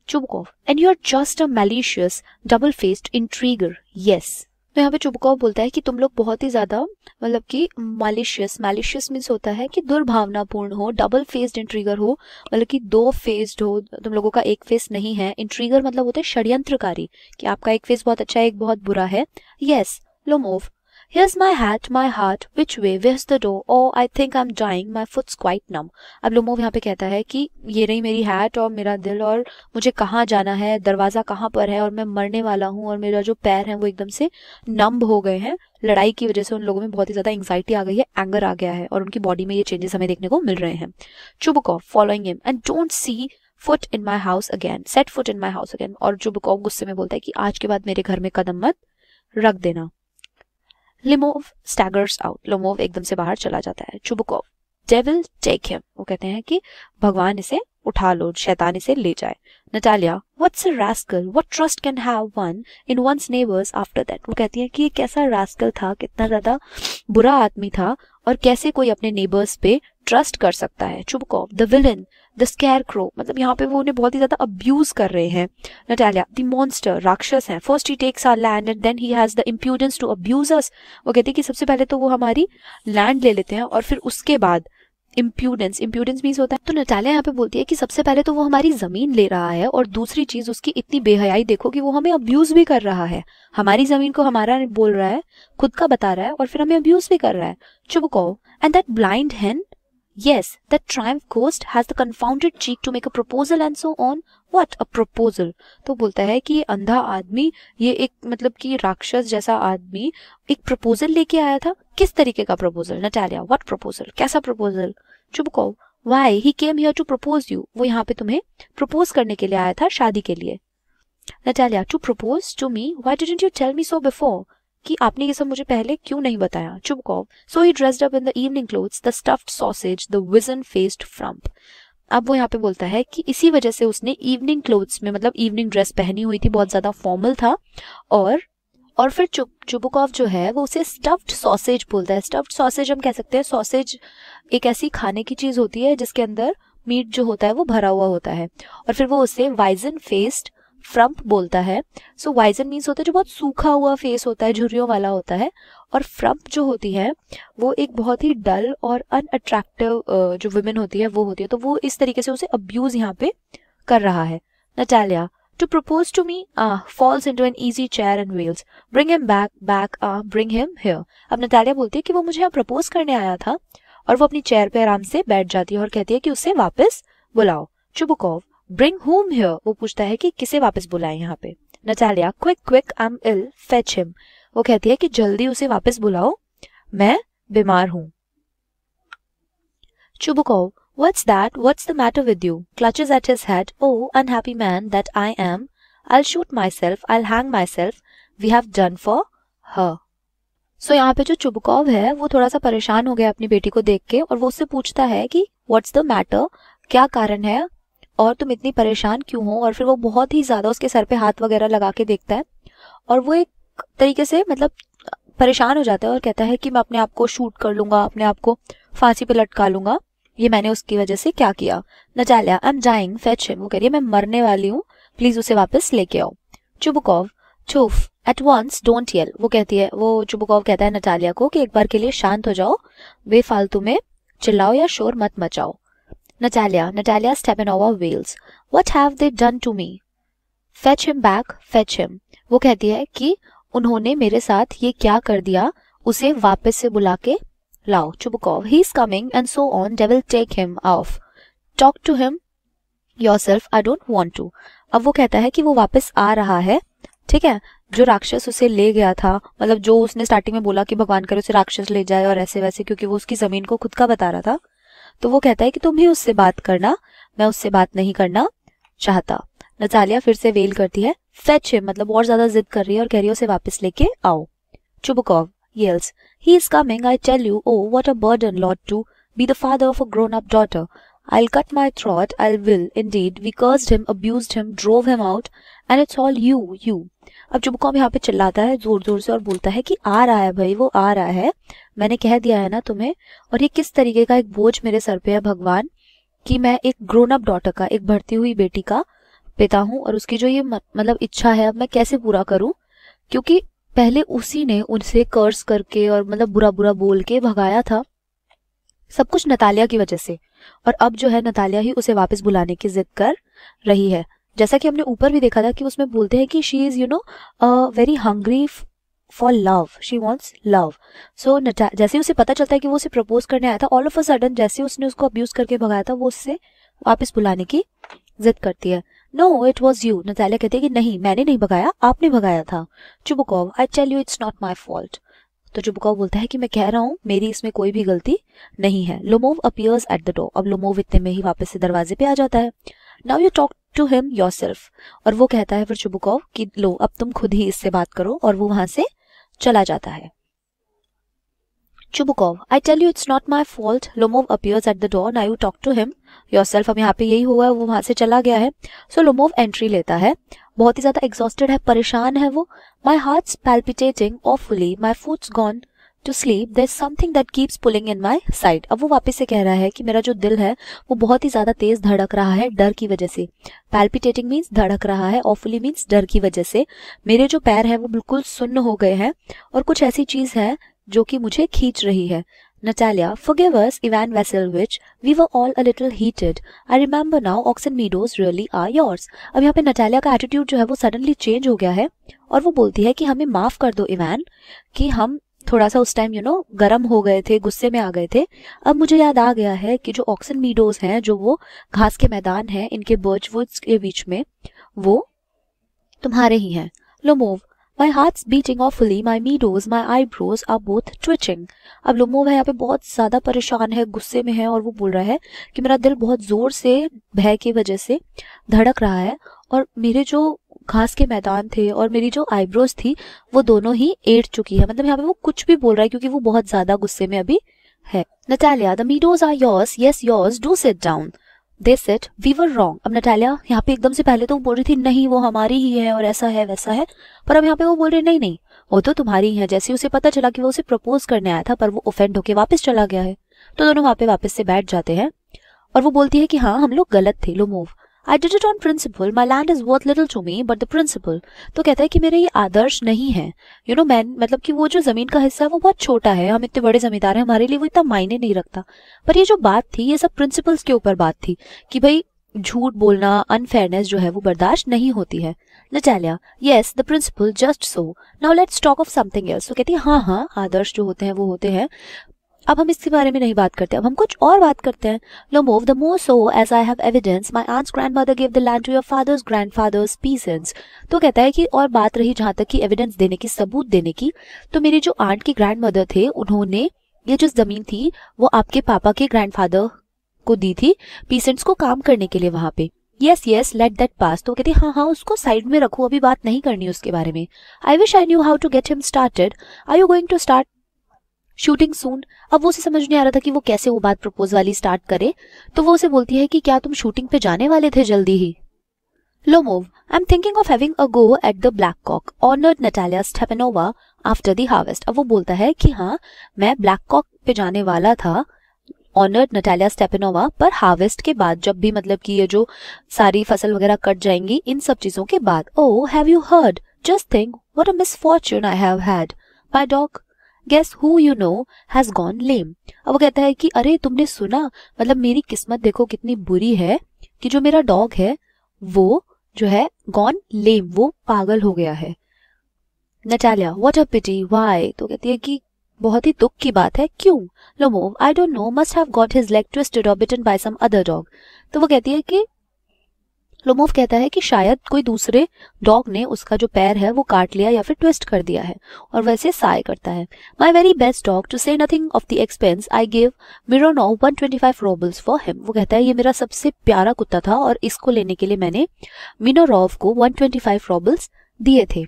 Chubukov and you are just a malicious double faced intriguer yes तो यहाँ पे चुपकाव बोलता है कि तुम लोग बहुत ही ज्यादा मतलब कि मालिशियस मालिशियस मीन्स होता है कि दुर्भावनापूर्ण हो डबल फेस्ड इंट्रीगर हो मतलब कि दो फेस्ड हो तुम लोगों का एक फेस नहीं है इंट्रीगर मतलब होता है षड्यंत्रकारी कि आपका एक फेस बहुत अच्छा है एक बहुत बुरा है yes Lomov Here's my hat, my heart, which way, where's the door, oh, I think I'm dying, my foot's quite numb. अब लोमोव यहाँ पे कहता है कि ये रही मेरी हैट और मेरा दिल और मुझे कहाँ जाना है दरवाज़ा कहाँ पर है और मैं मरने वाला हूँ और मेरा जो पैर है वो एकदम से नम्ब हो गए हैं लड़ाई की वजह से उन लोगों में बहुत ही ज़्यादा एंगजाइटी आ गई है एंगर आ गया है और उनकी बॉडी में ये चेंजेस हमें देखने को मिल रहे हैं Chubukov following him and don't see foot in my house again set foot in my house again और चुबकॉफ गुस्से में बोलता है कि आज के बाद मेरे घर में कदम मत रख देना लिमोव स्टैगर्स आउट लिमोव एकदम से बाहर चला जाता है चुबकोव डेविल टेक हिम वो कहते हैं कि भगवान इसे उठा लो शैतान इसे ले जाए Natalia what's a rascal what trust can have one in once neighbours after that वो कहती है कि ये कैसा रास्कल था कितना ज्यादा बुरा आदमी था और कैसे कोई अपने नेबर्स पे ट्रस्ट कर सकता है Chubukov the villain the scarecrow मतलब यहाँ पे वो उन्हें बहुत ही ज्यादा अब्यूज कर रहे हैं नटालिया द मॉन्स्टर राक्षस हैं first he takes our land and then he has the impudence to abuse us वो कहते हैं कि सबसे पहले तो वो हमारी लैंड ले लेते हैं और फिर उसके बाद इम्प्यूडेंस इम्प्यूडेंस मीन होता है तो नटालिया यहाँ पे बोलती है कि सबसे पहले तो वो हमारी जमीन ले रहा है और दूसरी चीज उसकी इतनी बेहयाई देखो कि वो हमें अब्यूज भी कर रहा है हमारी जमीन को हमारा बोल रहा है खुद का बता रहा है और फिर हमें अब्यूज भी कर रहा है चुप कहो and that blind hand Yes, that triumph ghost has the confounded cheek to make a proposal and so on. What a proposal? तो बोलता है कि ये अंधा आदमी ये एक मतलब कि राक्षस जैसा आदमी एक प्रपोजल लेके आया था किस तरीके का प्रपोजल नटालिया व्हाट प्रपोजल कैसा proposal Chubukov Why he came here to propose you? वो यहाँ पे तुम्हें प्रपोज करने के लिए आया था शादी के लिए Natalia, to propose to me? Why didn't you tell me so before? कि आपने ये सब मुझे पहले क्यों नहीं बताया Chubukov so he dressed up in the evening clothes the stuffed sausage the wizen faced frump अब वो यहाँ पे बोलता है कि इसी वजह से उसने इवनिंग क्लोथ्स में मतलब इवनिंग ड्रेस पहनी हुई थी बहुत ज्यादा फॉर्मल था और और फिर चुप चुबुकॉफ जो है वो उसे स्टफ्ड सॉसेज बोलता है स्टफ्ड सॉसेज हम कह सकते हैं सॉसेज एक ऐसी खाने की चीज होती है जिसके अंदर मीट जो होता है वो भरा हुआ होता है और फिर वो उसे वाइजन फेस्ड फ्रम्प बोलता है सो वाइजन मीन्स होता है जो बहुत सूखा हुआ फेस होता है झुर्रियों वाला होता है और फ्रम्प जो होती है वो एक बहुत ही डल और अनअट्रैक्टिव जो वुमेन होती है वो होती है तो वो इस तरीके से उसे अब्यूज यहाँ पे कर रहा है Natalia to propose to me falls into an easy chair and wails bring him back back bring him here अब नटालिया बोलती है कि वो मुझे यहाँ प्रपोज करने आया था और वो अपनी चेयर पे आराम से बैठ जाती है और कहती है कि उसे वापस बुलाओ चुबुकोव ब्रिंग होम हियर वो पूछता है कि किसे वापस बुलाएं यहाँ पे Natalia quick quick I am I'll fetch him वो कहती है कि जल्दी उसे वापस बुलाओ मैं बीमार हूं Chubukov What's that? What's the matter with you? Clutches at his head. Oh, unhappy man that I am. I'll shoot myself. I'll hang myself. We have done for her. so, यहाँ पे जो चुबकोव है वो थोड़ा सा परेशान हो गया अपनी बेटी को देख के और वो उससे पूछता है कि What's the matter? क्या कारण है और तुम इतनी परेशान क्यों हो और फिर वो बहुत ही ज़्यादा उसके सर पे हाथ वगैरह लगा के देखता है और वो एक तरीके से मतलब परेशान हो जाता है और कहता है कि मैं अपने आप को शूट कर लूंगा अपने आप को फांसी पे लटका लूंगा ये मैंने उसकी वजह से क्या किया नजालिया आई एम जाइंग फेच है वो कह रही है मैं मरने वाली हूँ प्लीज़ उसे वापस लेके आओ चुबुकॉव चुफ एट वंस डोंट यल वो कहती है वो चुबुकॉव कहता है नटालिया को कि एक बार के लिए शांत हो जाओ बेफालतू में चिल्लाओ या शोर मत मचाओ Natalia, Natalia Stepanova wails. What have they done to me? Fetch him back, fetch him. वो कहती है कि उन्होंने मेरे साथ ये क्या कर दिया उसे वापस से बुला के लाओ Chubukov he is coming and so on they will take him off talk to him yourself I don't want to अब वो कहता है कि वो वापस आ रहा है ठीक है जो राक्षस उसे ले गया था मतलब जो उसने स्टार्टिंग में बोला कि भगवान करे उसे राक्षस ले जाए और ऐसे वैसे क्योंकि वो उसकी जमीन को खुद का बता रहा था तो वो कहता है कि तुम ही उससे बात करना मैं उससे बात नहीं करना चाहता नजालिया फिर से वेल करती है फेच हिम मतलब और ज्यादा जिद कर रही है और कह रही है उसे वापस लेके आओ Chubukov yells he is coming I tell you oh what a burden lot to be the father of a grown up daughter I'll cut my throat, I will indeed. We cursed him, abused him, drove him out, and it's all you you अब चुपकॉम यहाँ पे चिल्लाता है जोर जोर से और बोलता है कि आ रहा है भाई वो आ रहा है मैंने कह दिया है ना तुम्हें और ये किस तरीके का एक बोझ मेरे सर पे है भगवान कि मैं एक ग्रोन अप डॉटर का एक बढ़ती हुई बेटी का पिता हूँ और उसकी जो ये मतलब इच्छा है अब मैं कैसे पूरा करूँ क्योंकि पहले उसी ने उनसे कर्स करके और मतलब बुरा बुरा बोल के भगाया था सब कुछ नतालिया की वजह से और अब जो है नतालिया ही उसे वापस बुलाने की जिद कर रही है जैसा कि हमने ऊपर भी देखा था कि उसमें बोलते हैं कि she is you know very hungry for love she wants love so जैसे उसे पता चलता है कि वो उसे प्रपोज करने आया था ऑल ऑफ अ सडन जैसे उसने उसको अब्यूज करके भगाया था वो उससे वापस बुलाने की जिद करती है no it was you Natalia कहती है कि नहीं मैंने नहीं भगाया आपने भगाया था Chubukov I tell you it's not my fault तो चुबुकॉव बोलता है कि मैं कह रहा हूँ मेरी इसमें कोई भी गलती नहीं है Lomov appears at the door अब लोमोव इतने में ही वापस से दरवाजे पे आ जाता है now you talk to him yourself और वो कहता है फिर चुबुकोव कि लो अब तुम खुद ही इससे बात करो और वो वहां से चला जाता है Chubukov I tell you it's not my fault Lomov appears at the door ना you talk to him yourself अब यहाँ पे यही हुआ है वो वहां से चला गया है सो लोमोव एंट्री लेता है बहुत ही ज्यादा एग्जॉस्टेड है परेशान है वो my heart palpitating fully my foot's gone to sleep there something that keeps pulling in my side अब वो वापस से कह रहा है कि मेरा जो दिल है वो बहुत ही ज्यादा तेज धड़क रहा है डर की वजह से पैल्पिटेटिंग मीन्स धड़क रहा है ऑफुली मीन्स डर की वजह से मेरे जो पैर है वो बिल्कुल सुन्न हो गए हैं और कुछ ऐसी चीज है जो कि मुझे खींच रही है Natalia, forgive us, Ivan Vasilvich. We were all a little heated. I remember now, oxen meadows really are yours. अब यहाँ पे Natalia का attitude जो है वो suddenly change हो गया है और वो बोलती है कि हमें माफ कर दो Ivan कि हम थोड़ा सा उस टाइम यू नो गर्म हो गए थे गुस्से में आ गए थे अब मुझे याद आ गया है कि जो ऑक्सन मीडोज हैं जो वो घास के मैदान हैं इनके बर्च वुड्स के बीच में वो तुम्हारे ही हैं Lomov my heart beating awfully my meadows my eyebrows are both twitching अब लोमोव है यहाँ पे बहुत ज्यादा परेशान है गुस्से में है और वो बोल रहा है कि मेरा दिल बहुत जोर से भय की वजह से धड़क रहा है और मेरे जो घास के मैदान थे और मेरी जो आईब्रोज थी वो दोनों ही एट चुकी है मतलब यहाँ पे वो कुछ भी बोल रहा है क्योंकि वो बहुत ज्यादा गुस्से में अभी है Natalia the meadows are yours yes yours do sit down they sit we were wrong अब नटालिया यहाँ पे एकदम से पहले तो बोल रही थी नहीं वो हमारी ही है और ऐसा है वैसा है पर अब यहाँ पे वो बोल रहे नहीं नहीं वो तो तुम्हारी ही है जैसे उसे पता चला कि वो उसे प्रपोज करने आया था पर वो ओफेंड होके वापस चला गया है तो दोनों वहां पे वापस से बैठ जाते हैं और वो बोलती है कि हाँ हम लोग गलत थे Lomov I did it on principle my land is worth little to me but the principle तो कहता है कि मेरे ये आदर्श नहीं है यू नो मैन मतलब कि वो जो जमीन का हिस्सा है वो बहुत छोटा है हम इतने बड़े जमींदार हैं हमारे लिए वो इतना मायने नहीं रखता पर ये जो बात थी ये सब प्रिंसिपल्स के ऊपर बात थी कि भाई झूठ बोलना अनफेयरनेस जो है वो बर्दाश्त नहीं होती है Natalia yes the principle just so now let's talk of something else तो कहती है हाँ हाँ आदर्श जो होते हैं वो होते हैं अब हम इसके बारे में नहीं बात करते अब हम कुछ और बात करते हैं लो Lomov the more so as I have evidence my aunt's grandmother give the land to your father's grandfather's peasants तो कहता है कि और बात रही जहां तक कि एविडेंस देने की सबूत देने की तो मेरी जो आंट की ग्रैंड मदर थे उन्होंने ये जो जमीन थी वो आपके पापा के ग्रैंड फादर को दी थी पीसेंट्स को काम करने के लिए वहां पे yes yes let that pass तो कहते हाँ हाँ उसको साइड में रखो अभी बात नहीं करनी उसके बारे में I wish I knew how to get him started I you going to start shooting soon अब वो उसे समझ नहीं आ रहा था कि वो कैसे वो बात प्रपोज वाली स्टार्ट करे तो वो उसे बोलती है कि क्या तुम शूटिंग पे जाने वाले थे जल्दी ही Lomov I am thinking of having a go at the black cock honoured Natalia Stepanovna after the harvest अब वो बोलता है कि हाँ मैं ब्लैक कॉक पे जाने वाला था ऑनर्ड नटालिया स्टेपेनोवा पर हार्वेस्ट के बाद जब भी मतलब कि ये जो सारी फसल वगैरह कट जाएंगी इन सब चीजों के बाद oh have you heard just think what a misfortune I have had my dog Guess who you know has gone lame अब वो कहता है कि अरे तुमने सुना मतलब मेरी किस्मत देखो कितनी बुरी है कि जो मेरा डॉग है वो जो है गॉन लेम वो पागल हो गया है Natalia what a pity why तो कहती है कि बहुत ही दुख की बात है क्यों Lomov I don't know must have got his leg twisted और bitten by some other dog तो वो कहती है कि लोमोव कहता है कि शायद कोई दूसरे डॉग ने उसका जो पैर है वो काट लिया या फिर ट्विस्ट कर दिया है और वैसे साय करता है my very best dog to say nothing of the expense I gave Miro no one twenty five roubles for him वो कहता है ये मेरा सबसे प्यारा कुत्ता था और इसको लेने के लिए मैंने मिनोरॉव को वन ट्वेंटी फाइव रोबल्स दिए थे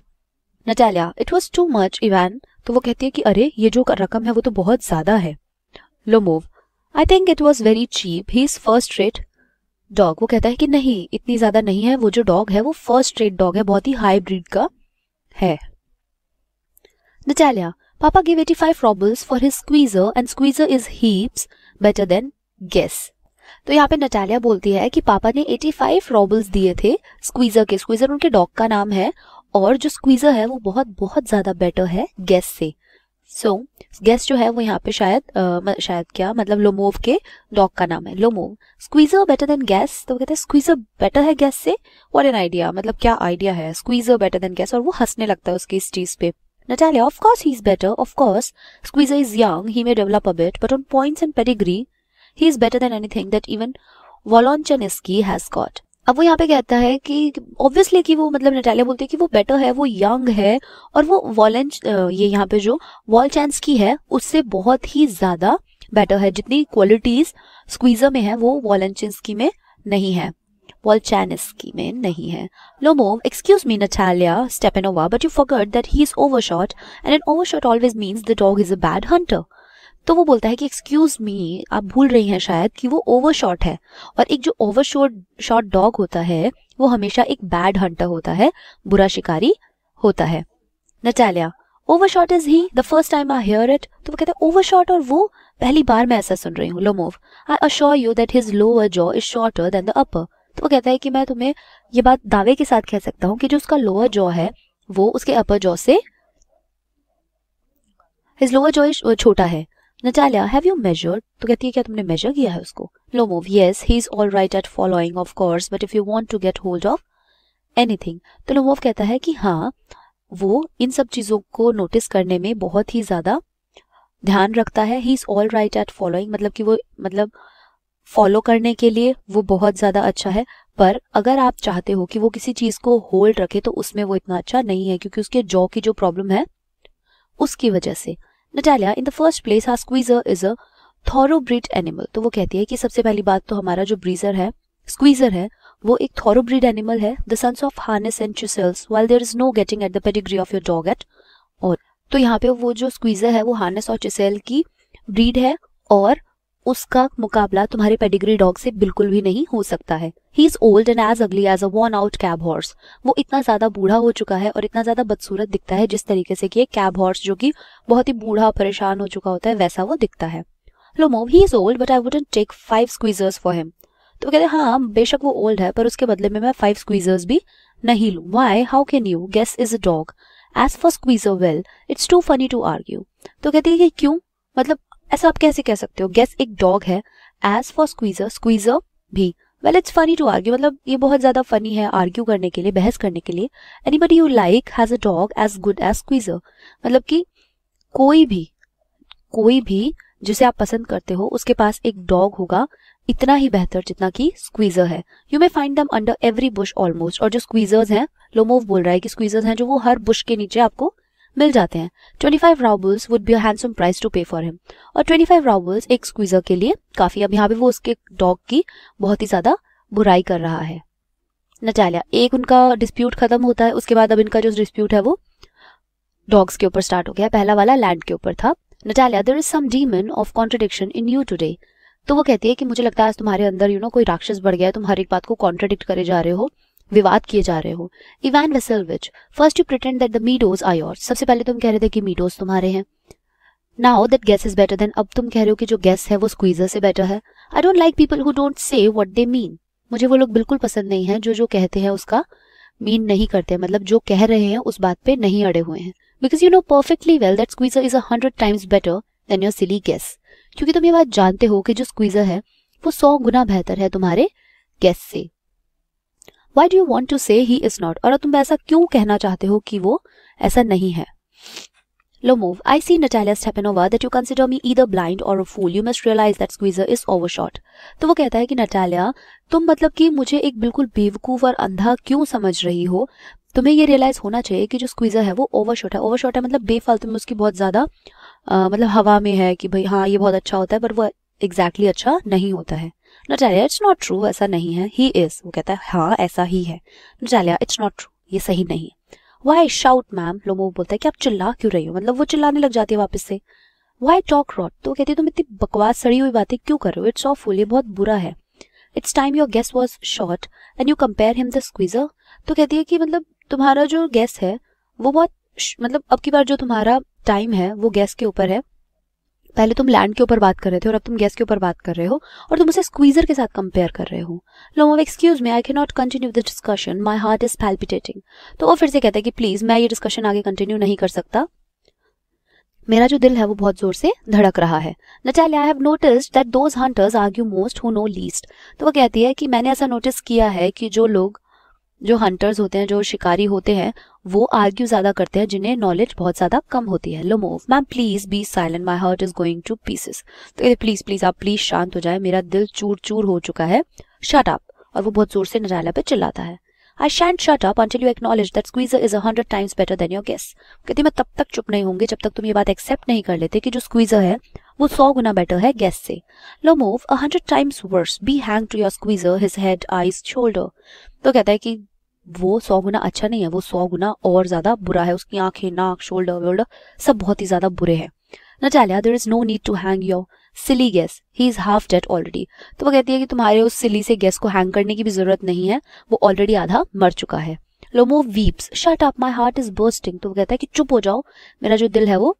Natalia it was too much Ivan तो वो कहती है कि अरे ये जो रकम है वो तो बहुत ज्यादा है Lomov I think it was very cheap he is first rate dog वो कहता है कि नहीं इतनी ज्यादा नहीं है वो जो डॉग है वो फर्स्ट रेट डॉग है बहुत ही हाई ब्रीड का है Natalia, Papa gave 85 roubles for his Squeezer and Squeezer is heaps better than Guess तो यहाँ पे नटालिया बोलती है कि पापा ने 85 रॉबल्स दिए थे स्क्वीजर के स्क्वीजर उनके डॉग का नाम है और जो स्क्वीजर है वो बहुत बहुत ज्यादा बेटर है गैस से सो so, गेस्ट जो है वो यहाँ पे शायद आ, शायद क्या मतलब लोमोव के डॉग का नाम है Lomov Squeezer better than Guess तो कहते हैं स्क्वीजर बेटर है गैस से और एन आइडिया मतलब क्या आइडिया है स्क्वीजर बेटर देन गैस और वो हंसने लगता है उसके इस चीज पे Natalia of course he is better off Squeezer is young he may develop a bit but on points and pedigree he is better than anything that even Volonchan has got अब वो यहाँ पे कहता है कि ऑब्वियसली कि वो मतलब नटालिया बोलती है कि वो बेटर है वो यंग है और वो वॉलेंच ये यहाँ पे जो वॉलचैंस की है उससे बहुत ही ज्यादा बेटर है जितनी क्वालिटीज स्क्वीजर में है वो वॉलेंचिन में नहीं है वॉलचैनिस की में नहीं है Lomov excuse me Natalia Stepanovna but you forget that he is overshot and an overshot always means the dog is a bad hunter तो वो बोलता है कि एक्सक्यूज मी आप भूल रही हैं शायद कि वो ओवर शॉट है और एक जो ओवर शॉट शॉर्ट डॉग होता है वो हमेशा एक बैड हंटर होता है बुरा शिकारी होता है Natalia overshot is he the first time I hear it तो वो कहते हैं ओवर शॉट और वो पहली बार मैं ऐसा सुन रही हूँ Lomov I assure you that his lower jaw is shorter than the upper तो वो कहता है कि मैं तुम्हें ये बात दावे के साथ कह सकता हूँ कि जो उसका लोअर जॉ है वो उसके अपर जॉ से हिज लोअर जॉ छोटा है नटालिया हैव यू मेजर्ड तो कहती है क्या तुमने मेजर किया है उसको Lomov yes he is all right at following of course but if you want to get hold of anything तो लोमोव कहता है कि हाँ वो इन सब चीजों को नोटिस करने में बहुत ही ज्यादा ध्यान रखता है he is all right at following मतलब कि वो मतलब फॉलो करने के लिए वो बहुत ज्यादा अच्छा है पर अगर आप चाहते हो कि वो किसी चीज को होल्ड रखे तो उसमें वो इतना अच्छा नहीं है क्योंकि उसके जॉ की जो प्रॉब्लम है उसकी वजह से Natalia in the first place हाँ Squeezer is a thoroughbred animal तो वो कहती है कि सबसे पहली बात तो हमारा जो ब्रीजर है स्क्वीजर है वो एक ब्रिड एनिमल है the sons of Harness and Chisels while there is no getting at the pedigree of your dog at all तो यहाँ पे वो जो स्क्वीजर है वो हार्नेस और चिसेल की ब्रीड है और उसका मुकाबला तुम्हारे पेडिग्री डॉग से बिल्कुल भी नहीं हो सकता है he is old and as ugly as a worn out cab horse वो इतना ज्यादा बूढ़ा हो चुका है और इतना ज्यादा बदसूरत दिखता है जिस तरीके से कि एक कैब हॉर्स जो कि बहुत ही बूढ़ा परेशान हो चुका होता है वैसा वो दिखता है Lomov he is old but I wouldn't take five Squeezers for him तो कहते हैं हाँ बेशक वो ओल्ड है पर उसके बदले में मैं फाइव स्क्वीजर्स भी नहीं लू why how can you Guess is a dog as for Squeezer well it's too funny to argue तो कहती है कि क्यों मतलब ऐसा आप कैसे कह सकते हो गेस एक डॉग है एज फॉर स्क्वीजर स्क्वीजर भी well it's funny to argue मतलब ये बहुत ज्यादा फनी है आर्ग्यू करने के लिए बहस करने के लिए anybody you like has a dog as good as Squeezer मतलब कि कोई भी कोई भी जिसे आप पसंद करते हो उसके पास एक डॉग होगा इतना ही बेहतर जितना कि स्क्वीजर है you may find them under every bush almost और जो स्क्वीजर्स हैं लोमोव बोल रहा है कि स्क्वीजर्स हैं जो वो हर बुश के नीचे आपको मिल जाते हैं twenty five roubles would be handsome price to pay for him और ट्वेंटी फाइव राउबल्स एक स्क्वीजर के लिए काफी अब यहाँ पे वो उसके डॉग की बहुत ही ज्यादा बुराई कर रहा है नटालिया एक उनका डिस्प्यूट खत्म होता है उसके बाद अब इनका जो डिस्प्यूट है वो डॉग्स के ऊपर स्टार्ट हो गया पहला वाला लैंड के ऊपर था Natalia there is some demon of contradiction in you today तो वो कहती है कि मुझे लगता है आज तुम्हारे अंदर यू you नो know, कोई राक्षस बढ़ गया है तुम हर एक बात को कॉन्ट्रोडिक्ट करे जा रहे हो विवाद किए जा रहे हो Ivan Vassilevitch first you pretend that the meadows I और सबसे पहले तुम कह रहे थे कि मीडोज तुम्हारे हैं now that Guess is better than अब तुम कह रहे हो कि जो गैस है वो स्क्वीजर से बेटर है I don't like people who don't say what they mean मुझे वो लोग बिल्कुल पसंद नहीं है जो जो कहते हैं उसका मीन नहीं करते मतलब जो कह रहे हैं उस बात पे नहीं अड़े हुए हैं because you know perfectly well that Squeezer is a hundred times better than your silly Guess क्योंकि तुम ये बात जानते हो कि जो स्क्वीजर है वो सौ गुना बेहतर है तुम्हारे गैस से why do you want to say he is not और तुम ऐसा क्यों कहना चाहते हो कि वो ऐसा नहीं है लो move. I see Natalia Stepanova that you consider me either blind or a fool. You must realize that squeezer is overshot. तो वो कहता है कि नटालिया तुम मतलब कि मुझे एक बिल्कुल बेवकूफ और अंधा क्यों समझ रही हो तुम्हें ये रियलाइज होना चाहिए कि जो स्क्वीजर है वो ओवरशॉट है ओवरशॉट है मतलब बेफालतू में उसकी बहुत ज्यादा मतलब हवा में है कि भाई हाँ ये बहुत अच्छा होता है पर वो एग्जैक्टली exactly अच्छा नहीं होता है नटालिया इट्स नॉट ट्रू ऐसा नहीं है ही इज वो कहता है हाँ ऐसा ही है नटालिया इट्स नॉट ट्रू ये सही नहीं है वाई शाउट मैम लोमो बोलता है कि आप चिल्ला क्यों रही हो मतलब वो चिल्लाने लग जाती है वापस से वाई टॉक रॉट तो कहती है तुम इतनी बकवास सड़ी हुई बातें क्यों करो इट्स ऑफ ये बहुत बुरा है it's time your Guess was short and you compare him the Squeezer तो कहती है कि मतलब तुम्हारा जो गैस है वो बहुत मतलब अब की बार जो तुम्हारा टाइम है वो गैस के ऊपर है पहले तुम लैंड के ऊपर बात कर रहे थे और अब तुम गैस के ऊपर बात कर रहे हो और तुम उसे स्क्वीजर के साथ कंपेयर कर रहे हो लो excuse me I cannot continue this discussion my heart is palpitating तो वो फिर से कहता है कि प्लीज मैं ये डिस्कशन आगे कंटिन्यू नहीं कर सकता मेरा जो दिल है वो बहुत जोर से धड़क रहा है Natalia I have notice that those hunters argue most who know least तो वो कहती है कि मैंने ऐसा नोटिस किया है कि जो लोग जो हंटर्स होते हैं जो शिकारी होते हैं वो आर्ग्यू ज्यादा करते हैं जिन्हें नॉलेज बहुत ज्यादा कम होती है Lomov ma'am please be silent my heart is going to pieces तो कहते प्लीज प्लीज आप प्लीज शांत हो जाए मेरा दिल चूर चूर हो चुका है शट अप और वो बहुत जोर से नजाला पे चिल्लाता है I shan't shut up until you acknowledge that Squeezer is hundred times better than your Guess कहती मैं तब तक चुप नहीं होंगे जब तक तुम ये बात एक्सेप्ट नहीं कर लेते कि जो स्क्वीजर है वो सौ गुना बेटर है गैस से Lomov a hundred times worse be hang to your Squeezer his head eyes shoulder तो कहता है कि वो सौ गुना अच्छा नहीं है वो सौ गुना और ज्यादा बुरा है उसकी आंखें नाक शोल्डर वोल्डर सब बहुत ही ज्यादा बुरे हैं Natalia there is no need to hang your silly Guess he is half dead already तो वो कहती है कि तुम्हारे उस सिली से गैस को हैंग करने की भी जरूरत नहीं है वो ऑलरेडी आधा मर चुका है Lomov weeps shut up my heart is bursting तो वो कहता है कि चुप हो जाओ मेरा जो दिल है वो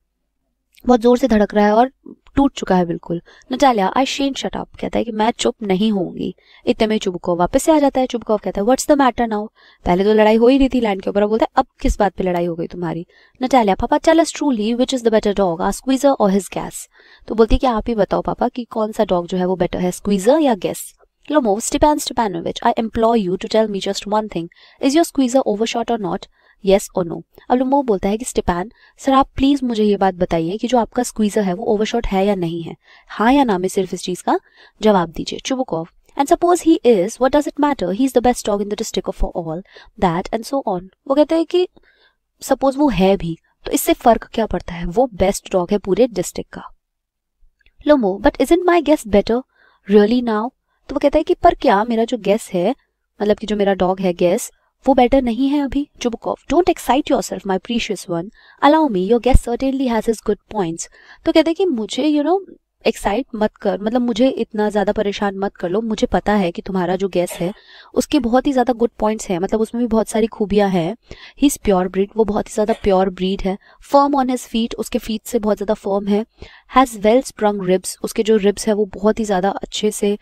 बहुत जोर से धड़क रहा है और टूट चुका है बिल्कुल Natalia I shan't shut up कहता है कि मैं चुप नहीं होंगी इतने में चुबकोव वापस से आ जाता है चुबकोव कहता है व्हाट्स द मैटर नाउ पहले तो लड़ाई हो ही रही थी लैंड के ऊपर बोलता है अब किस बात पे लड़ाई हो गई तुम्हारी Natalia papa tell us truly which is the better dog a Squeezer और हिज गैस तो बोलती है कि आप ही बताओ पापा की कौन सा डॉग जो है वो बेटर है स्क्वीजर या Guess Lomo, Stepan Stepanovich, I implore you to tell me just one thing. Is your squeezer overshot और नॉट येस और नो अब लुमो बोलता है कि स्टेपैन सर आप प्लीज मुझे ये बात बताइए कि जो आपका स्क्वीजर है वो ओवरशॉट है या नहीं है हाँ या ना में सिर्फ इस चीज का जवाब दीजिए Chubukov and suppose he is what does it matter he is the best dog in the district for all that and so on वो कहते हैं कि सपोज वो है भी तो इससे फर्क क्या पड़ता है वो बेस्ट डॉग है पूरे डिस्ट्रिक्ट का Lomov but isn't my Guess better really now तो वो कहता है कि पर क्या मेरा जो गेस है मतलब कि जो मेरा डॉग है गेस वो बेटर नहीं है अभी Chubukov don't excite yourself my precious one allow me your Guess certainly has his good points तो कहते हैं कि मुझे यू नो एक्साइट मत कर मतलब मुझे इतना ज़्यादा परेशान मत कर लो मुझे पता है कि तुम्हारा जो गेस्ट है उसके बहुत ही ज़्यादा गुड पॉइंट्स हैं मतलब उसमें भी बहुत सारी खूबियां हैं ही इज़ प्योर ब्रीड वो बहुत ही ज़्यादा प्योर ब्रीड है फर्म ऑन हिज फीट उसके फीट से बहुत ज़्यादा फर्म है हैज़ वेल स्प्रंग रिब्स उसके जो रिब्स है वो बहुत ही ज़्यादा अच्छे से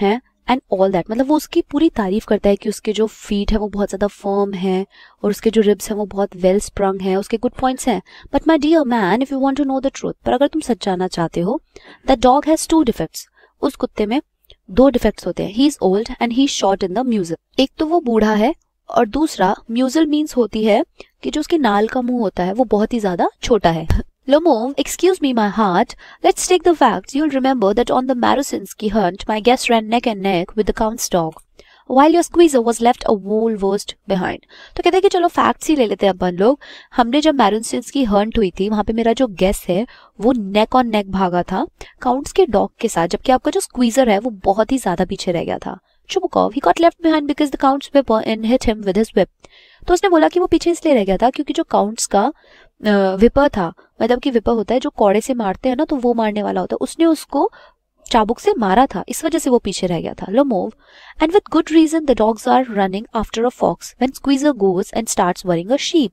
हैं एंड ऑल दैट मतलब वो उसकी पूरी तारीफ करता है कि उसके जो फीट है वो बहुत ज़्यादा फर्म है और उसके जो रिब्स हैं वो बहुत वेल स्प्रंग है उसके गुड पॉइंट्स हैं but my dear man if you want to know the truth पर अगर तुम सच जाना चाहते हो the dog has two defects उस कुत्ते में दो डिफेक्ट्स होते हैं he is old and he short in the muzzle एक तो वो बूढ़ा है और दूसरा म्यूजल मीन्स होती है कि जो उसके नाल का मुंह होता है वो बहुत ही ज़्यादा छोटा है Lomov, excuse me, my heart. Let's take the facts. You'll remember that on the Marusinski hunt, my guest ran neck and neck with the count's dog. While your squeezer was left a whole worst behind. तो कहते हैं कि चलो facts ही ले लेते हैं अपन लोग हमने जब Marusinski hunt हुई थी वहाँ पे मेरा जो guest है वो neck on neck भागा था Count's के dog के साथ जबकि आपका जो squeezer है वो बहुत ही ज्यादा पीछे रह गया था Chubukov, he got left behind because the Count's वेप and hit him with his whip. तो उसने बोला कि वो पीछे इसलिए रह गया था क्योंकि जो काउंट्स का विपर था मतलब कि विप होता है जो कौड़े से मारते हैं ना तो वो मारने वाला होता है उसने उसको चाबुक से मारा था इस वजह से वो पीछे रह गया था Lomov and with good reason the dogs are running after a fox when Squeezer goes and starts worrying a sheep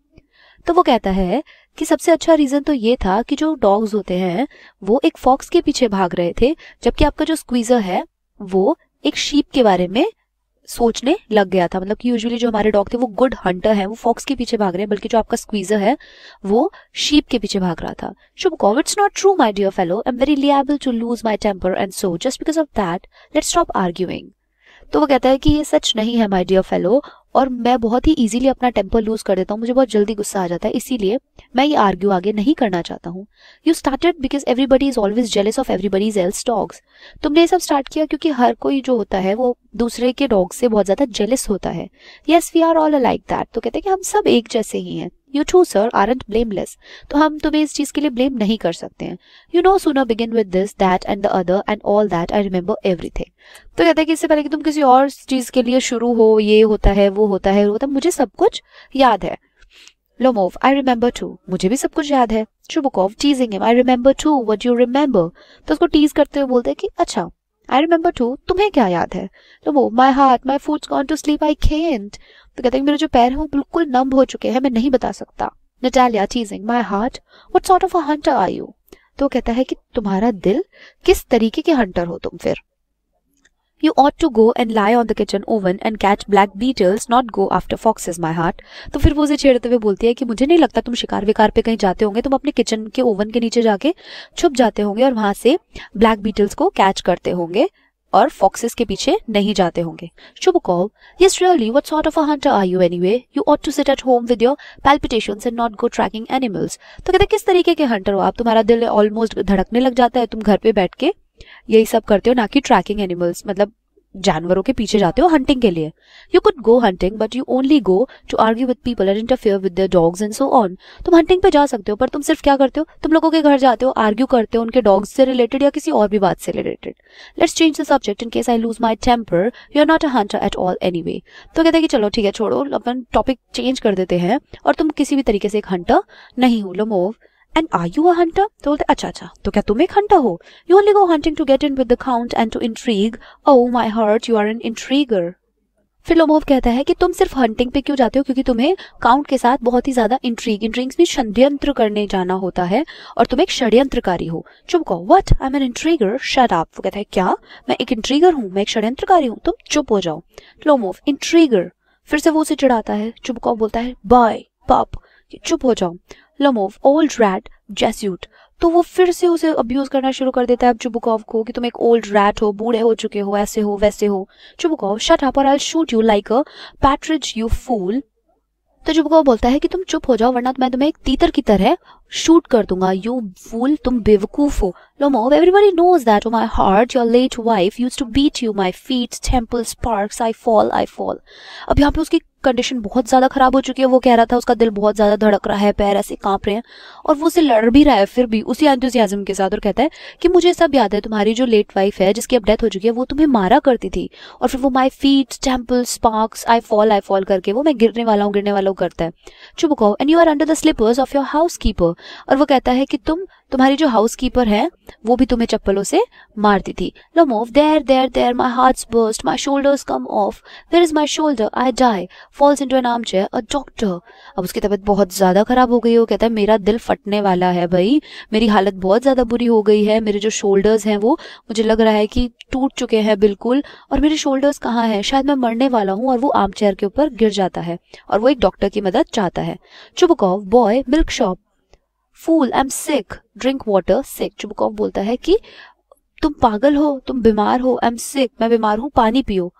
तो वो कहता है कि सबसे अच्छा रीजन तो ये था कि जो डॉग्स होते हैं वो एक फॉक्स के पीछे भाग रहे थे जबकि आपका जो स्क्वीजर है वो एक शीप के बारे में सोचने लग गया था मतलब कि यूजुअली जो हमारे डॉग थे वो गुड हंटर है वो फॉक्स के पीछे भाग रहे हैं बल्कि जो आपका स्क्वीजर है वो शीप के पीछे भाग रहा था शुभकॉम it's not true my dear fellow I am very liable to lose my temper and so just because of that let stop arguing तो वो कहता है कि ये सच नहीं है माय डियर फेलो और मैं बहुत ही इजीली अपना टेम्पर लूज कर देता हूँ मुझे बहुत जल्दी गुस्सा आ जाता है इसीलिए मैं ये आर्ग्यू आगे नहीं करना चाहता हूँ you started because everybody is always jealous of everybody's else dogs तुमने ये सब स्टार्ट किया क्योंकि हर कोई जो होता है वो दूसरे के डॉग से बहुत ज्यादा जेलस होता है yes we are all alike that तो कहते हैं कि हम सब एक जैसे ही हैं you too sir aren't blameless तो हम तुम्हें इस चीज़ के लिए ब्लेम नहीं कर सकते हैं you know sooner begin with this that and the other and all that I remember everything तो कहते हैं कि इससे पहले कि तुम किसी और चीज़ के लिए शुरू हो ये होता है वो होता है वो होता है मुझे सब कुछ याद है लोमोव आई रिमेंबर टू मुझे भी सब कुछ याद है Chubukov teasing him I remember too what you remember तो उसको टीज करते हुए बोलते हैं कि अच्छा आई रिमेंबर टू तुम्हें क्या याद है Lomov my heart my foot's gone to sleep I can't तो कहते हैं मेरे जो पैर हैं वो बिल्कुल नम हो चुके हैं मैं नहीं बता सकता Natalia teasing my heart what sort of a hunter are you तो कहता है कि तुम्हारा दिल किस तरीके के हंटर हो तुम फिर You ought to go and lie on the kitchen oven and catch black beetles, not go after foxes, my heart. तो फिर वो उसे छेड़ते हुए बोलती है कि मुझे नहीं लगता तुम शिकार विकार पे कहीं जाते होंगे तुम अपने किचन के ओवन के नीचे जाके छुप जाते होंगे और वहां से ब्लैक बीटल्स को कैच करते होंगे और फॉक्सेस के पीछे नहीं जाते होंगे शुभ कॉल yes really what sort of a hunter are you anyway you ought to sit at home with your palpitation and not go tracking animals तो कहते किस तरीके के हंटर हो आप तुम्हारा दिल ऑलमोस्ट धड़कने लग जाता है तुम घर पे बैठ के यही सब करते हो ना कि ट्रैकिंग एनिमल्स मतलब जानवरों के पीछे जाते हो हंटिंग के लिए you could go hunting but you only go to argue with people and interfere with the dogs and so on तुम हंटिंग पे जा सकते हो पर तुम सिर्फ क्या करते हो तुम लोगों के घर जाते हो आर्ग्यू करते हो उनके डॉग्स से रिलेटेड या किसी और भी बात से related let's change the subject in case I lose my temper you are not a hunter at all anyway तो कहते हैं कि चलो ठीक है छोड़ो अपन टॉपिक चेंज कर देते हैं और तुम किसी भी तरीके से एक हंटर नहीं हो Lomov and are you hunter तो बोलते अच्छा अच्छा तो क्या तुम एक हंटर हो you only go hunting to get in with the count and to intrigue oh my heart you are an intriguer फिर लोमोव कहता है कि तुम सिर्फ हंटिंग पे क्यों जाते हो क्योंकि तुम्हें काउंट के साथ बहुत ही ज्यादा इंट्रीग इंट्रीग्स में षड्यंत्र करने जाना होता है और तुम एक षड्यंत्रकारी हो चुप कहो what I am an intriguer shut up वो कहता है क्या मैं एक इंट्रीगर हूँ मैं एक षड्यंत्रकारी हूँ तुम चुप हो जाओ लोमोव इंट्रीगर फिर से वो उसे चिढ़ाता है चुप कहो बोलता है बाय पाप कि चुप हो जाओ लमोव ओल्ड रैट जेस्यूट तो वो फिर से उसे अब्यूज करना शुरू कर देता है चुबुकॉव को कि तुम एक ओल्ड रैट हो बूढ़े हो चुके हो ऐसे हो वैसे हो चुबुकॉव शट अप और I shoot you like a partridge you fool तो चुबुकॉव बोलता है कि तुम चुप हो जाओ वरना तो मैं तुम्हें एक तीतर की तरह शूट कर दूंगा यू फूल तुम बेवकूफ हो Lomov everybody knows that my heart your late wife use to beat you my feet temple sparks I fall I fall अब यहाँ पे उसकी कंडीशन बहुत ज़्यादा ख़राब हो चुकी है वो कह रहा था उसका दिल बहुत ज़्यादा धड़क रहा है पैर ऐसे कांप रहे हैं और वो उसे लड़ भी रहा है फिर भी उसी एंथुजियाज्म के साथ और कहता है कि मुझे सब याद है तुम्हारी जो लेट वाइफ है जिसकी अब डेथ हो चुकी है वो तुम्हें मारा करती थी और फिर वो my feet temple sparks I fall I fall करके वो मैं गिरने वाला हूँ गिरने वाला हूँ करता है चुप कहो and you are under the slippers of your housekeeper और वो कहता है कि तुम तुम्हारी जो हाउस कीपर है वो भी तुम्हें चप्पलों से मारती थी Lomov there there there my heart burst my shoulders come off there is my shoulder I die falls into an armchair a doctor अब उसकी तबीयत बहुत ज़्यादा खराब हो गई हो कहता है मेरा दिल फटने वाला है भाई मेरी हालत बहुत ज़्यादा बुरी हो गई है मेरे जो शोल्डर्स हैं वो मुझे लग रहा है कि टूट चुके हैं बिल्कुल और मेरे शोल्डर्स कहाँ हैं शायद मैं मरने वाला हूँ और वो आर्म चेयर के ऊपर गिर जाता है और वो एक डॉक्टर की मदद चाहता है Chubukov boy milksop fool I am sick drink water sick Chubukov बोलता है कि तुम पागल हो तुम बीमार हो आई एम सिक मैं बीमार हूँ पानी पियो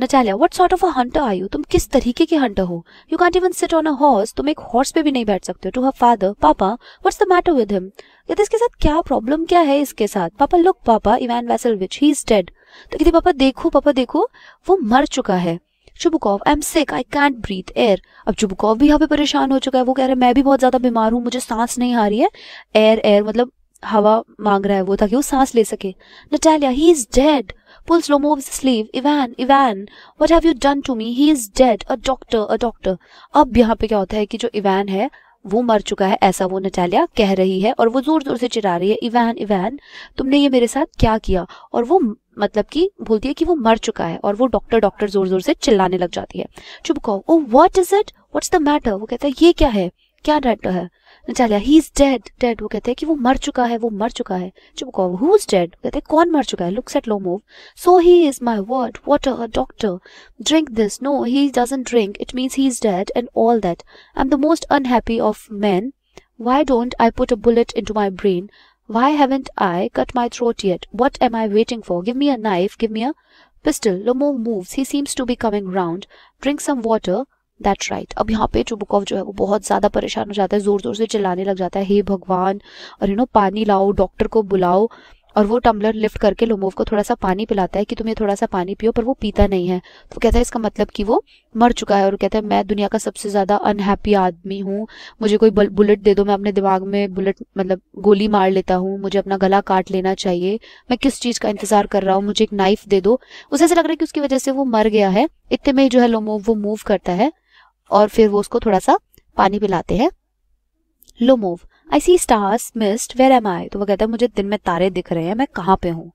Natalia what sort of a hunter are you तुम किस तरीके के हंटर हो you can't even sit on a horse तुम एक हॉर्स पे भी नहीं बैठ सकते हो to her father papa what's the matter with him यदि इसके साथ क्या प्रॉब्लम क्या है इसके साथ papa look papa Ivan Vassilevitch he is dead तो कहते पापा देखो पापा देखो वो मर चुका है Chubukov I am sick I can't breathe air अब चुबकॉव भी यहाँ पे परेशान हो चुका है वो कह रहा है मैं भी बहुत ज्यादा बीमार हूँ मुझे सांस नहीं आ रही है एयर एयर मतलब हवा मांग रहा है वो ताकि वो सांस ले सके Natalia he is dead pulls Lomov's sleeve Ivan Ivan what have you done to me he is dead a doctor a doctor अब यहाँ पे क्या होता है कि जो इवैन है वो मर चुका है ऐसा वो नटालिया कह रही है और वो जोर जोर से चिरा रही है इवैन इवैन तुमने ये मेरे साथ क्या किया और वो मतलब कि बोलती है कि वो मर चुका है और वो डॉक्टर डॉक्टर जोर जोर से चिल्लाने लग जाती है चुप कहो oh what is it what's the matter वो कहता है ये क्या है क्या डर है Natalia he is dead dead वो कहते हैं कि वो मर चुका है वो मर चुका है चुप कहो हु इज डेड कहते हैं कौन मर चुका है looks at Lomov so he is my word what a doctor drink this no he doesn't drink it means he is dead and all that I am the most unhappy of men why don't I put a bullet into my brain Why haven't I cut my throat yet? What am I waiting for? Give me a knife, give me a pistol. Lomo moves. He seems to be coming round. Drink some water. That's right. अब यहाँ पे चुबुकॉव जो है वो बहुत ज़्यादा परेशान हो जाता है ज़ोर ज़ोर से चिल्लाने लग जाता है हे भगवान और यू नो पानी लाओ डॉक्टर को बुलाओ और वो टम्बलर लिफ्ट करके लोमोव को थोड़ा सा पानी पिलाता है कि तुम्हें थोड़ा सा पानी पियो पर वो पीता नहीं है तो कहता है इसका मतलब कि वो मर चुका है और कहता है मैं दुनिया का सबसे ज़्यादा अनहैप्पी आदमी हूँ मुझे कोई बुलेट दे दो मैं अपने दिमाग में बुलेट मतलब गोली मार लेता हूँ मुझे अपना गला काट लेना चाहिए मैं किस चीज़ का इंतज़ार कर रहा हूँ मुझे एक नाइफ दे दो उसे ऐसा लग रहा है कि उसकी वजह से वो मर गया है इतने में जो है लोमोव वो मूव करता है और फिर वो उसको थोड़ा सा पानी पिलाते हैं Lomov I see stars mist where am I तो वो कहता है मुझे दिन में तारे दिख रहे हैं मैं कहाँ पे हूँ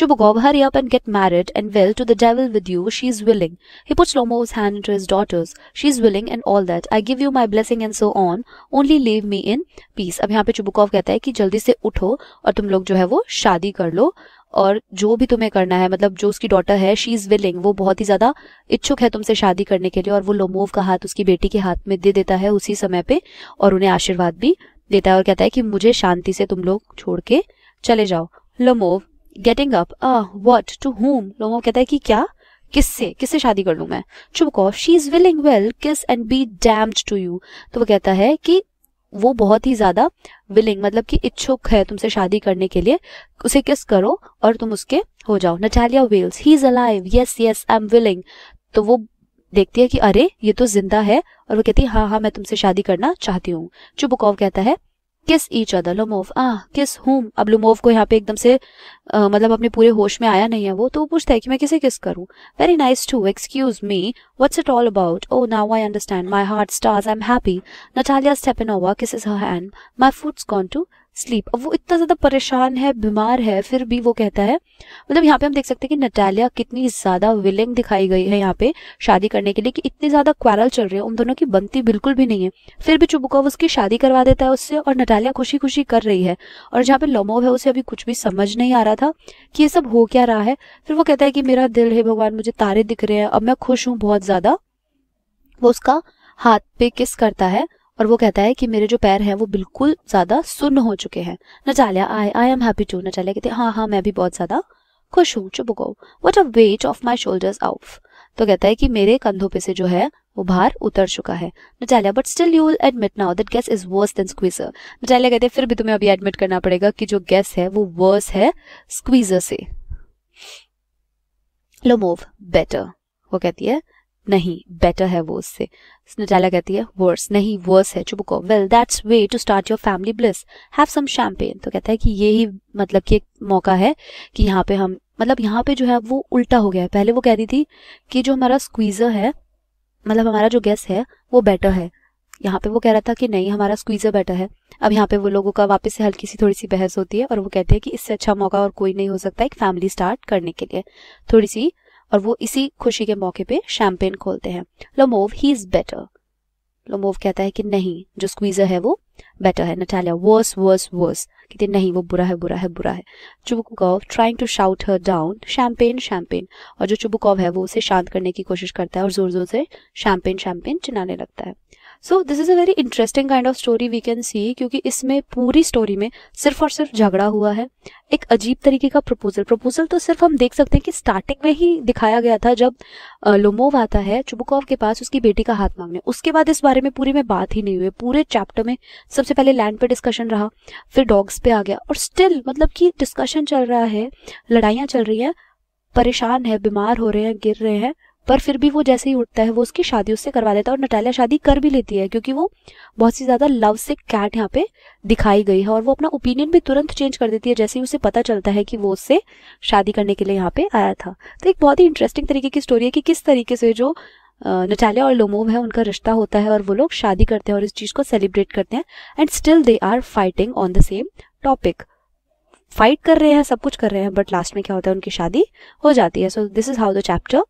Chuba gob, hurry up and get married and will to the devil with you, she's willing. He puts Lomo's hand into his daughter's. She's willing and all that. I give you my blessing and so on. Only leave me in peace. अब यहाँ पे चुबुकॉव कहता है कि जल्दी से उठो और तुम लोग जो है वो शादी कर लो और जो भी तुम्हें करना है मतलब जो उसकी डॉटर है शी इज़ विलिंग वो बहुत ही ज़्यादा इच्छुक है तुमसे शादी करने के लिए और वो लोमोव का हाथ उसकी बेटी के हाथ में दे देता है उसी समय पे और उन्हें आशीर्वाद भी देता है और कहता है कि मुझे शांति से तुम लोग छोड़ के चले जाओ Lomov getting up what to home Lomov कहता है कि क्या किससे किससे शादी कर लू मैं Chubukov she is willing well kiss and be damned to you तो वो कहता है कि वो बहुत ही ज्यादा विलिंग मतलब कि इच्छुक है तुमसे शादी करने के लिए उसे किस करो और तुम उसके हो जाओ Natalia wells he is alive yes yes I am willing तो वो देखती है कि अरे ये तो जिंदा है और वो कहती है हाँ हाँ मैं तुमसे शादी करना चाहती हूँ चुबुकोव कहता है किस ईच अदर लोमोव आ किस हूम अब लोमोव को यहाँ पे एकदम से आ, मतलब अपने पूरे होश में आया नहीं है वो तो वो पूछता है कि मैं किसे किस करूँ very nice to excuse me what's it all about oh now I understand my heart stars I am happy Natalia Stepanovna is her hand my foot's gone to sleep अब वो इतना ज्यादा परेशान है बीमार है फिर भी वो कहता है मतलब यहाँ पे हम देख सकते हैं कि नटालिया कितनी ज्यादा विलिंग दिखाई गई है यहाँ पे शादी करने के लिए कि इतनी ज्यादा क्वारल चल रही है उन दोनों की बनती बिल्कुल भी नहीं है फिर भी चुबुकोव उसकी शादी करवा देता है उससे और नटालिया खुशी खुशी कर रही है और जहाँ पे लोमोव है उसे अभी कुछ भी समझ नहीं आ रहा था कि ये सब हो क्या रहा है फिर वो कहता है कि मेरा दिल है भगवान मुझे तारे दिख रहे हैं अब मैं खुश हूँ बहुत ज्यादा वो उसका हाथ पे किस करता है और वो कहता है कि मेरे जो पैर हैं वो बिल्कुल ज़्यादा सुन्न हो चुके हैं Natalia I I am happy too Natalia कहते हाँ हाँ मैं भी बहुत ज़्यादा खुश हूँ चुप go what a weight off my shoulders off तो कहता है कि मेरे कंधों पे से जो है वो भार उतर चुका है Natalia but still you admit now that Guess is worse than Squeezer Natalia कहते हैं फिर भी तुम्हें अभी एडमिट करना पड़ेगा कि जो गैस है वो वर्स है स्क्वीजर से लो मूव बेटर वो कहती है नहीं बेटर है वो उससे स्नेटेला कहती है वर्स नहीं वर्स है चुप को well that's way to start your family bliss have some champagne तो कहता है कि ये ही मतलब कि एक मौका है कि यहाँ पे हम मतलब यहाँ पे जो है वो उल्टा हो गया है पहले वो कह रही थी कि जो हमारा स्क्वीजर है मतलब हमारा जो गैस है वो बेटर है यहाँ पे वो कह रहा था कि नहीं हमारा स्क्वीजर बेटर है अब यहाँ पे वो लोगों का वापस से हल्की सी थोड़ी सी बहस होती है और वो कहते हैं कि इससे अच्छा मौका और कोई नहीं हो सकता एक फैमिली स्टार्ट करने के लिए थोड़ी सी और वो इसी खुशी के मौके पे शैम्पेन खोलते हैं Lomov he is better Lomov कहता है कि नहीं जो स्क्वीजर है वो बेटर है नटालिया वर्स वर्स वर्स कहते नहीं वो बुरा है बुरा है बुरा है Chubukov trying to shout her down champagne champagne और जो चुबुकोव है वो उसे शांत करने की कोशिश करता है और जोर जोर से शैम्पेन शैम्पेन चिनाने लगता है so this is a very interesting kind of story we can see क्योंकि इसमें पूरी स्टोरी में सिर्फ और सिर्फ झगड़ा हुआ है एक अजीब तरीके का प्रपोजल प्रपोजल तो सिर्फ हम देख सकते हैं कि स्टार्टिंग में ही दिखाया गया था जब लोमोव आता है चुबुकोव के पास उसकी बेटी का हाथ मांगने उसके बाद इस बारे में पूरी में बात ही नहीं हुई पूरे चैप्टर में सबसे पहले लैंड पे डिस्कशन रहा फिर डॉग्स पे आ गया और स्टिल मतलब कि डिस्कशन चल रहा है लड़ाइयाँ चल रही हैं परेशान है बीमार हो रहे हैं गिर रहे हैं पर फिर भी वो जैसे ही उठता है वो उसकी शादी उससे करवा देता है और नटालिया शादी कर भी लेती है क्योंकि वो बहुत ही ज़्यादा लव से कैट यहाँ पे दिखाई गई है और वो अपना ओपिनियन भी तुरंत चेंज कर देती है जैसे ही उसे पता चलता है कि वो उससे शादी करने के लिए यहाँ पे आया था तो एक बहुत ही इंटरेस्टिंग तरीके की स्टोरी है कि किस तरीके से जो नटालिया और लोमोव है उनका रिश्ता होता है और वो लोग शादी करते हैं और इस चीज़ को सेलिब्रेट करते हैं and still they are fighting on the same topic fight कर रहे हैं सब कुछ कर रहे हैं बट लास्ट में क्या होता है उनकी शादी हो जाती है so this is how the chapter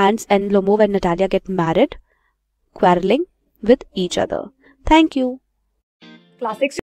Hans and Lomov and Natalia get married, quarreling with each other. Thank you. Classics.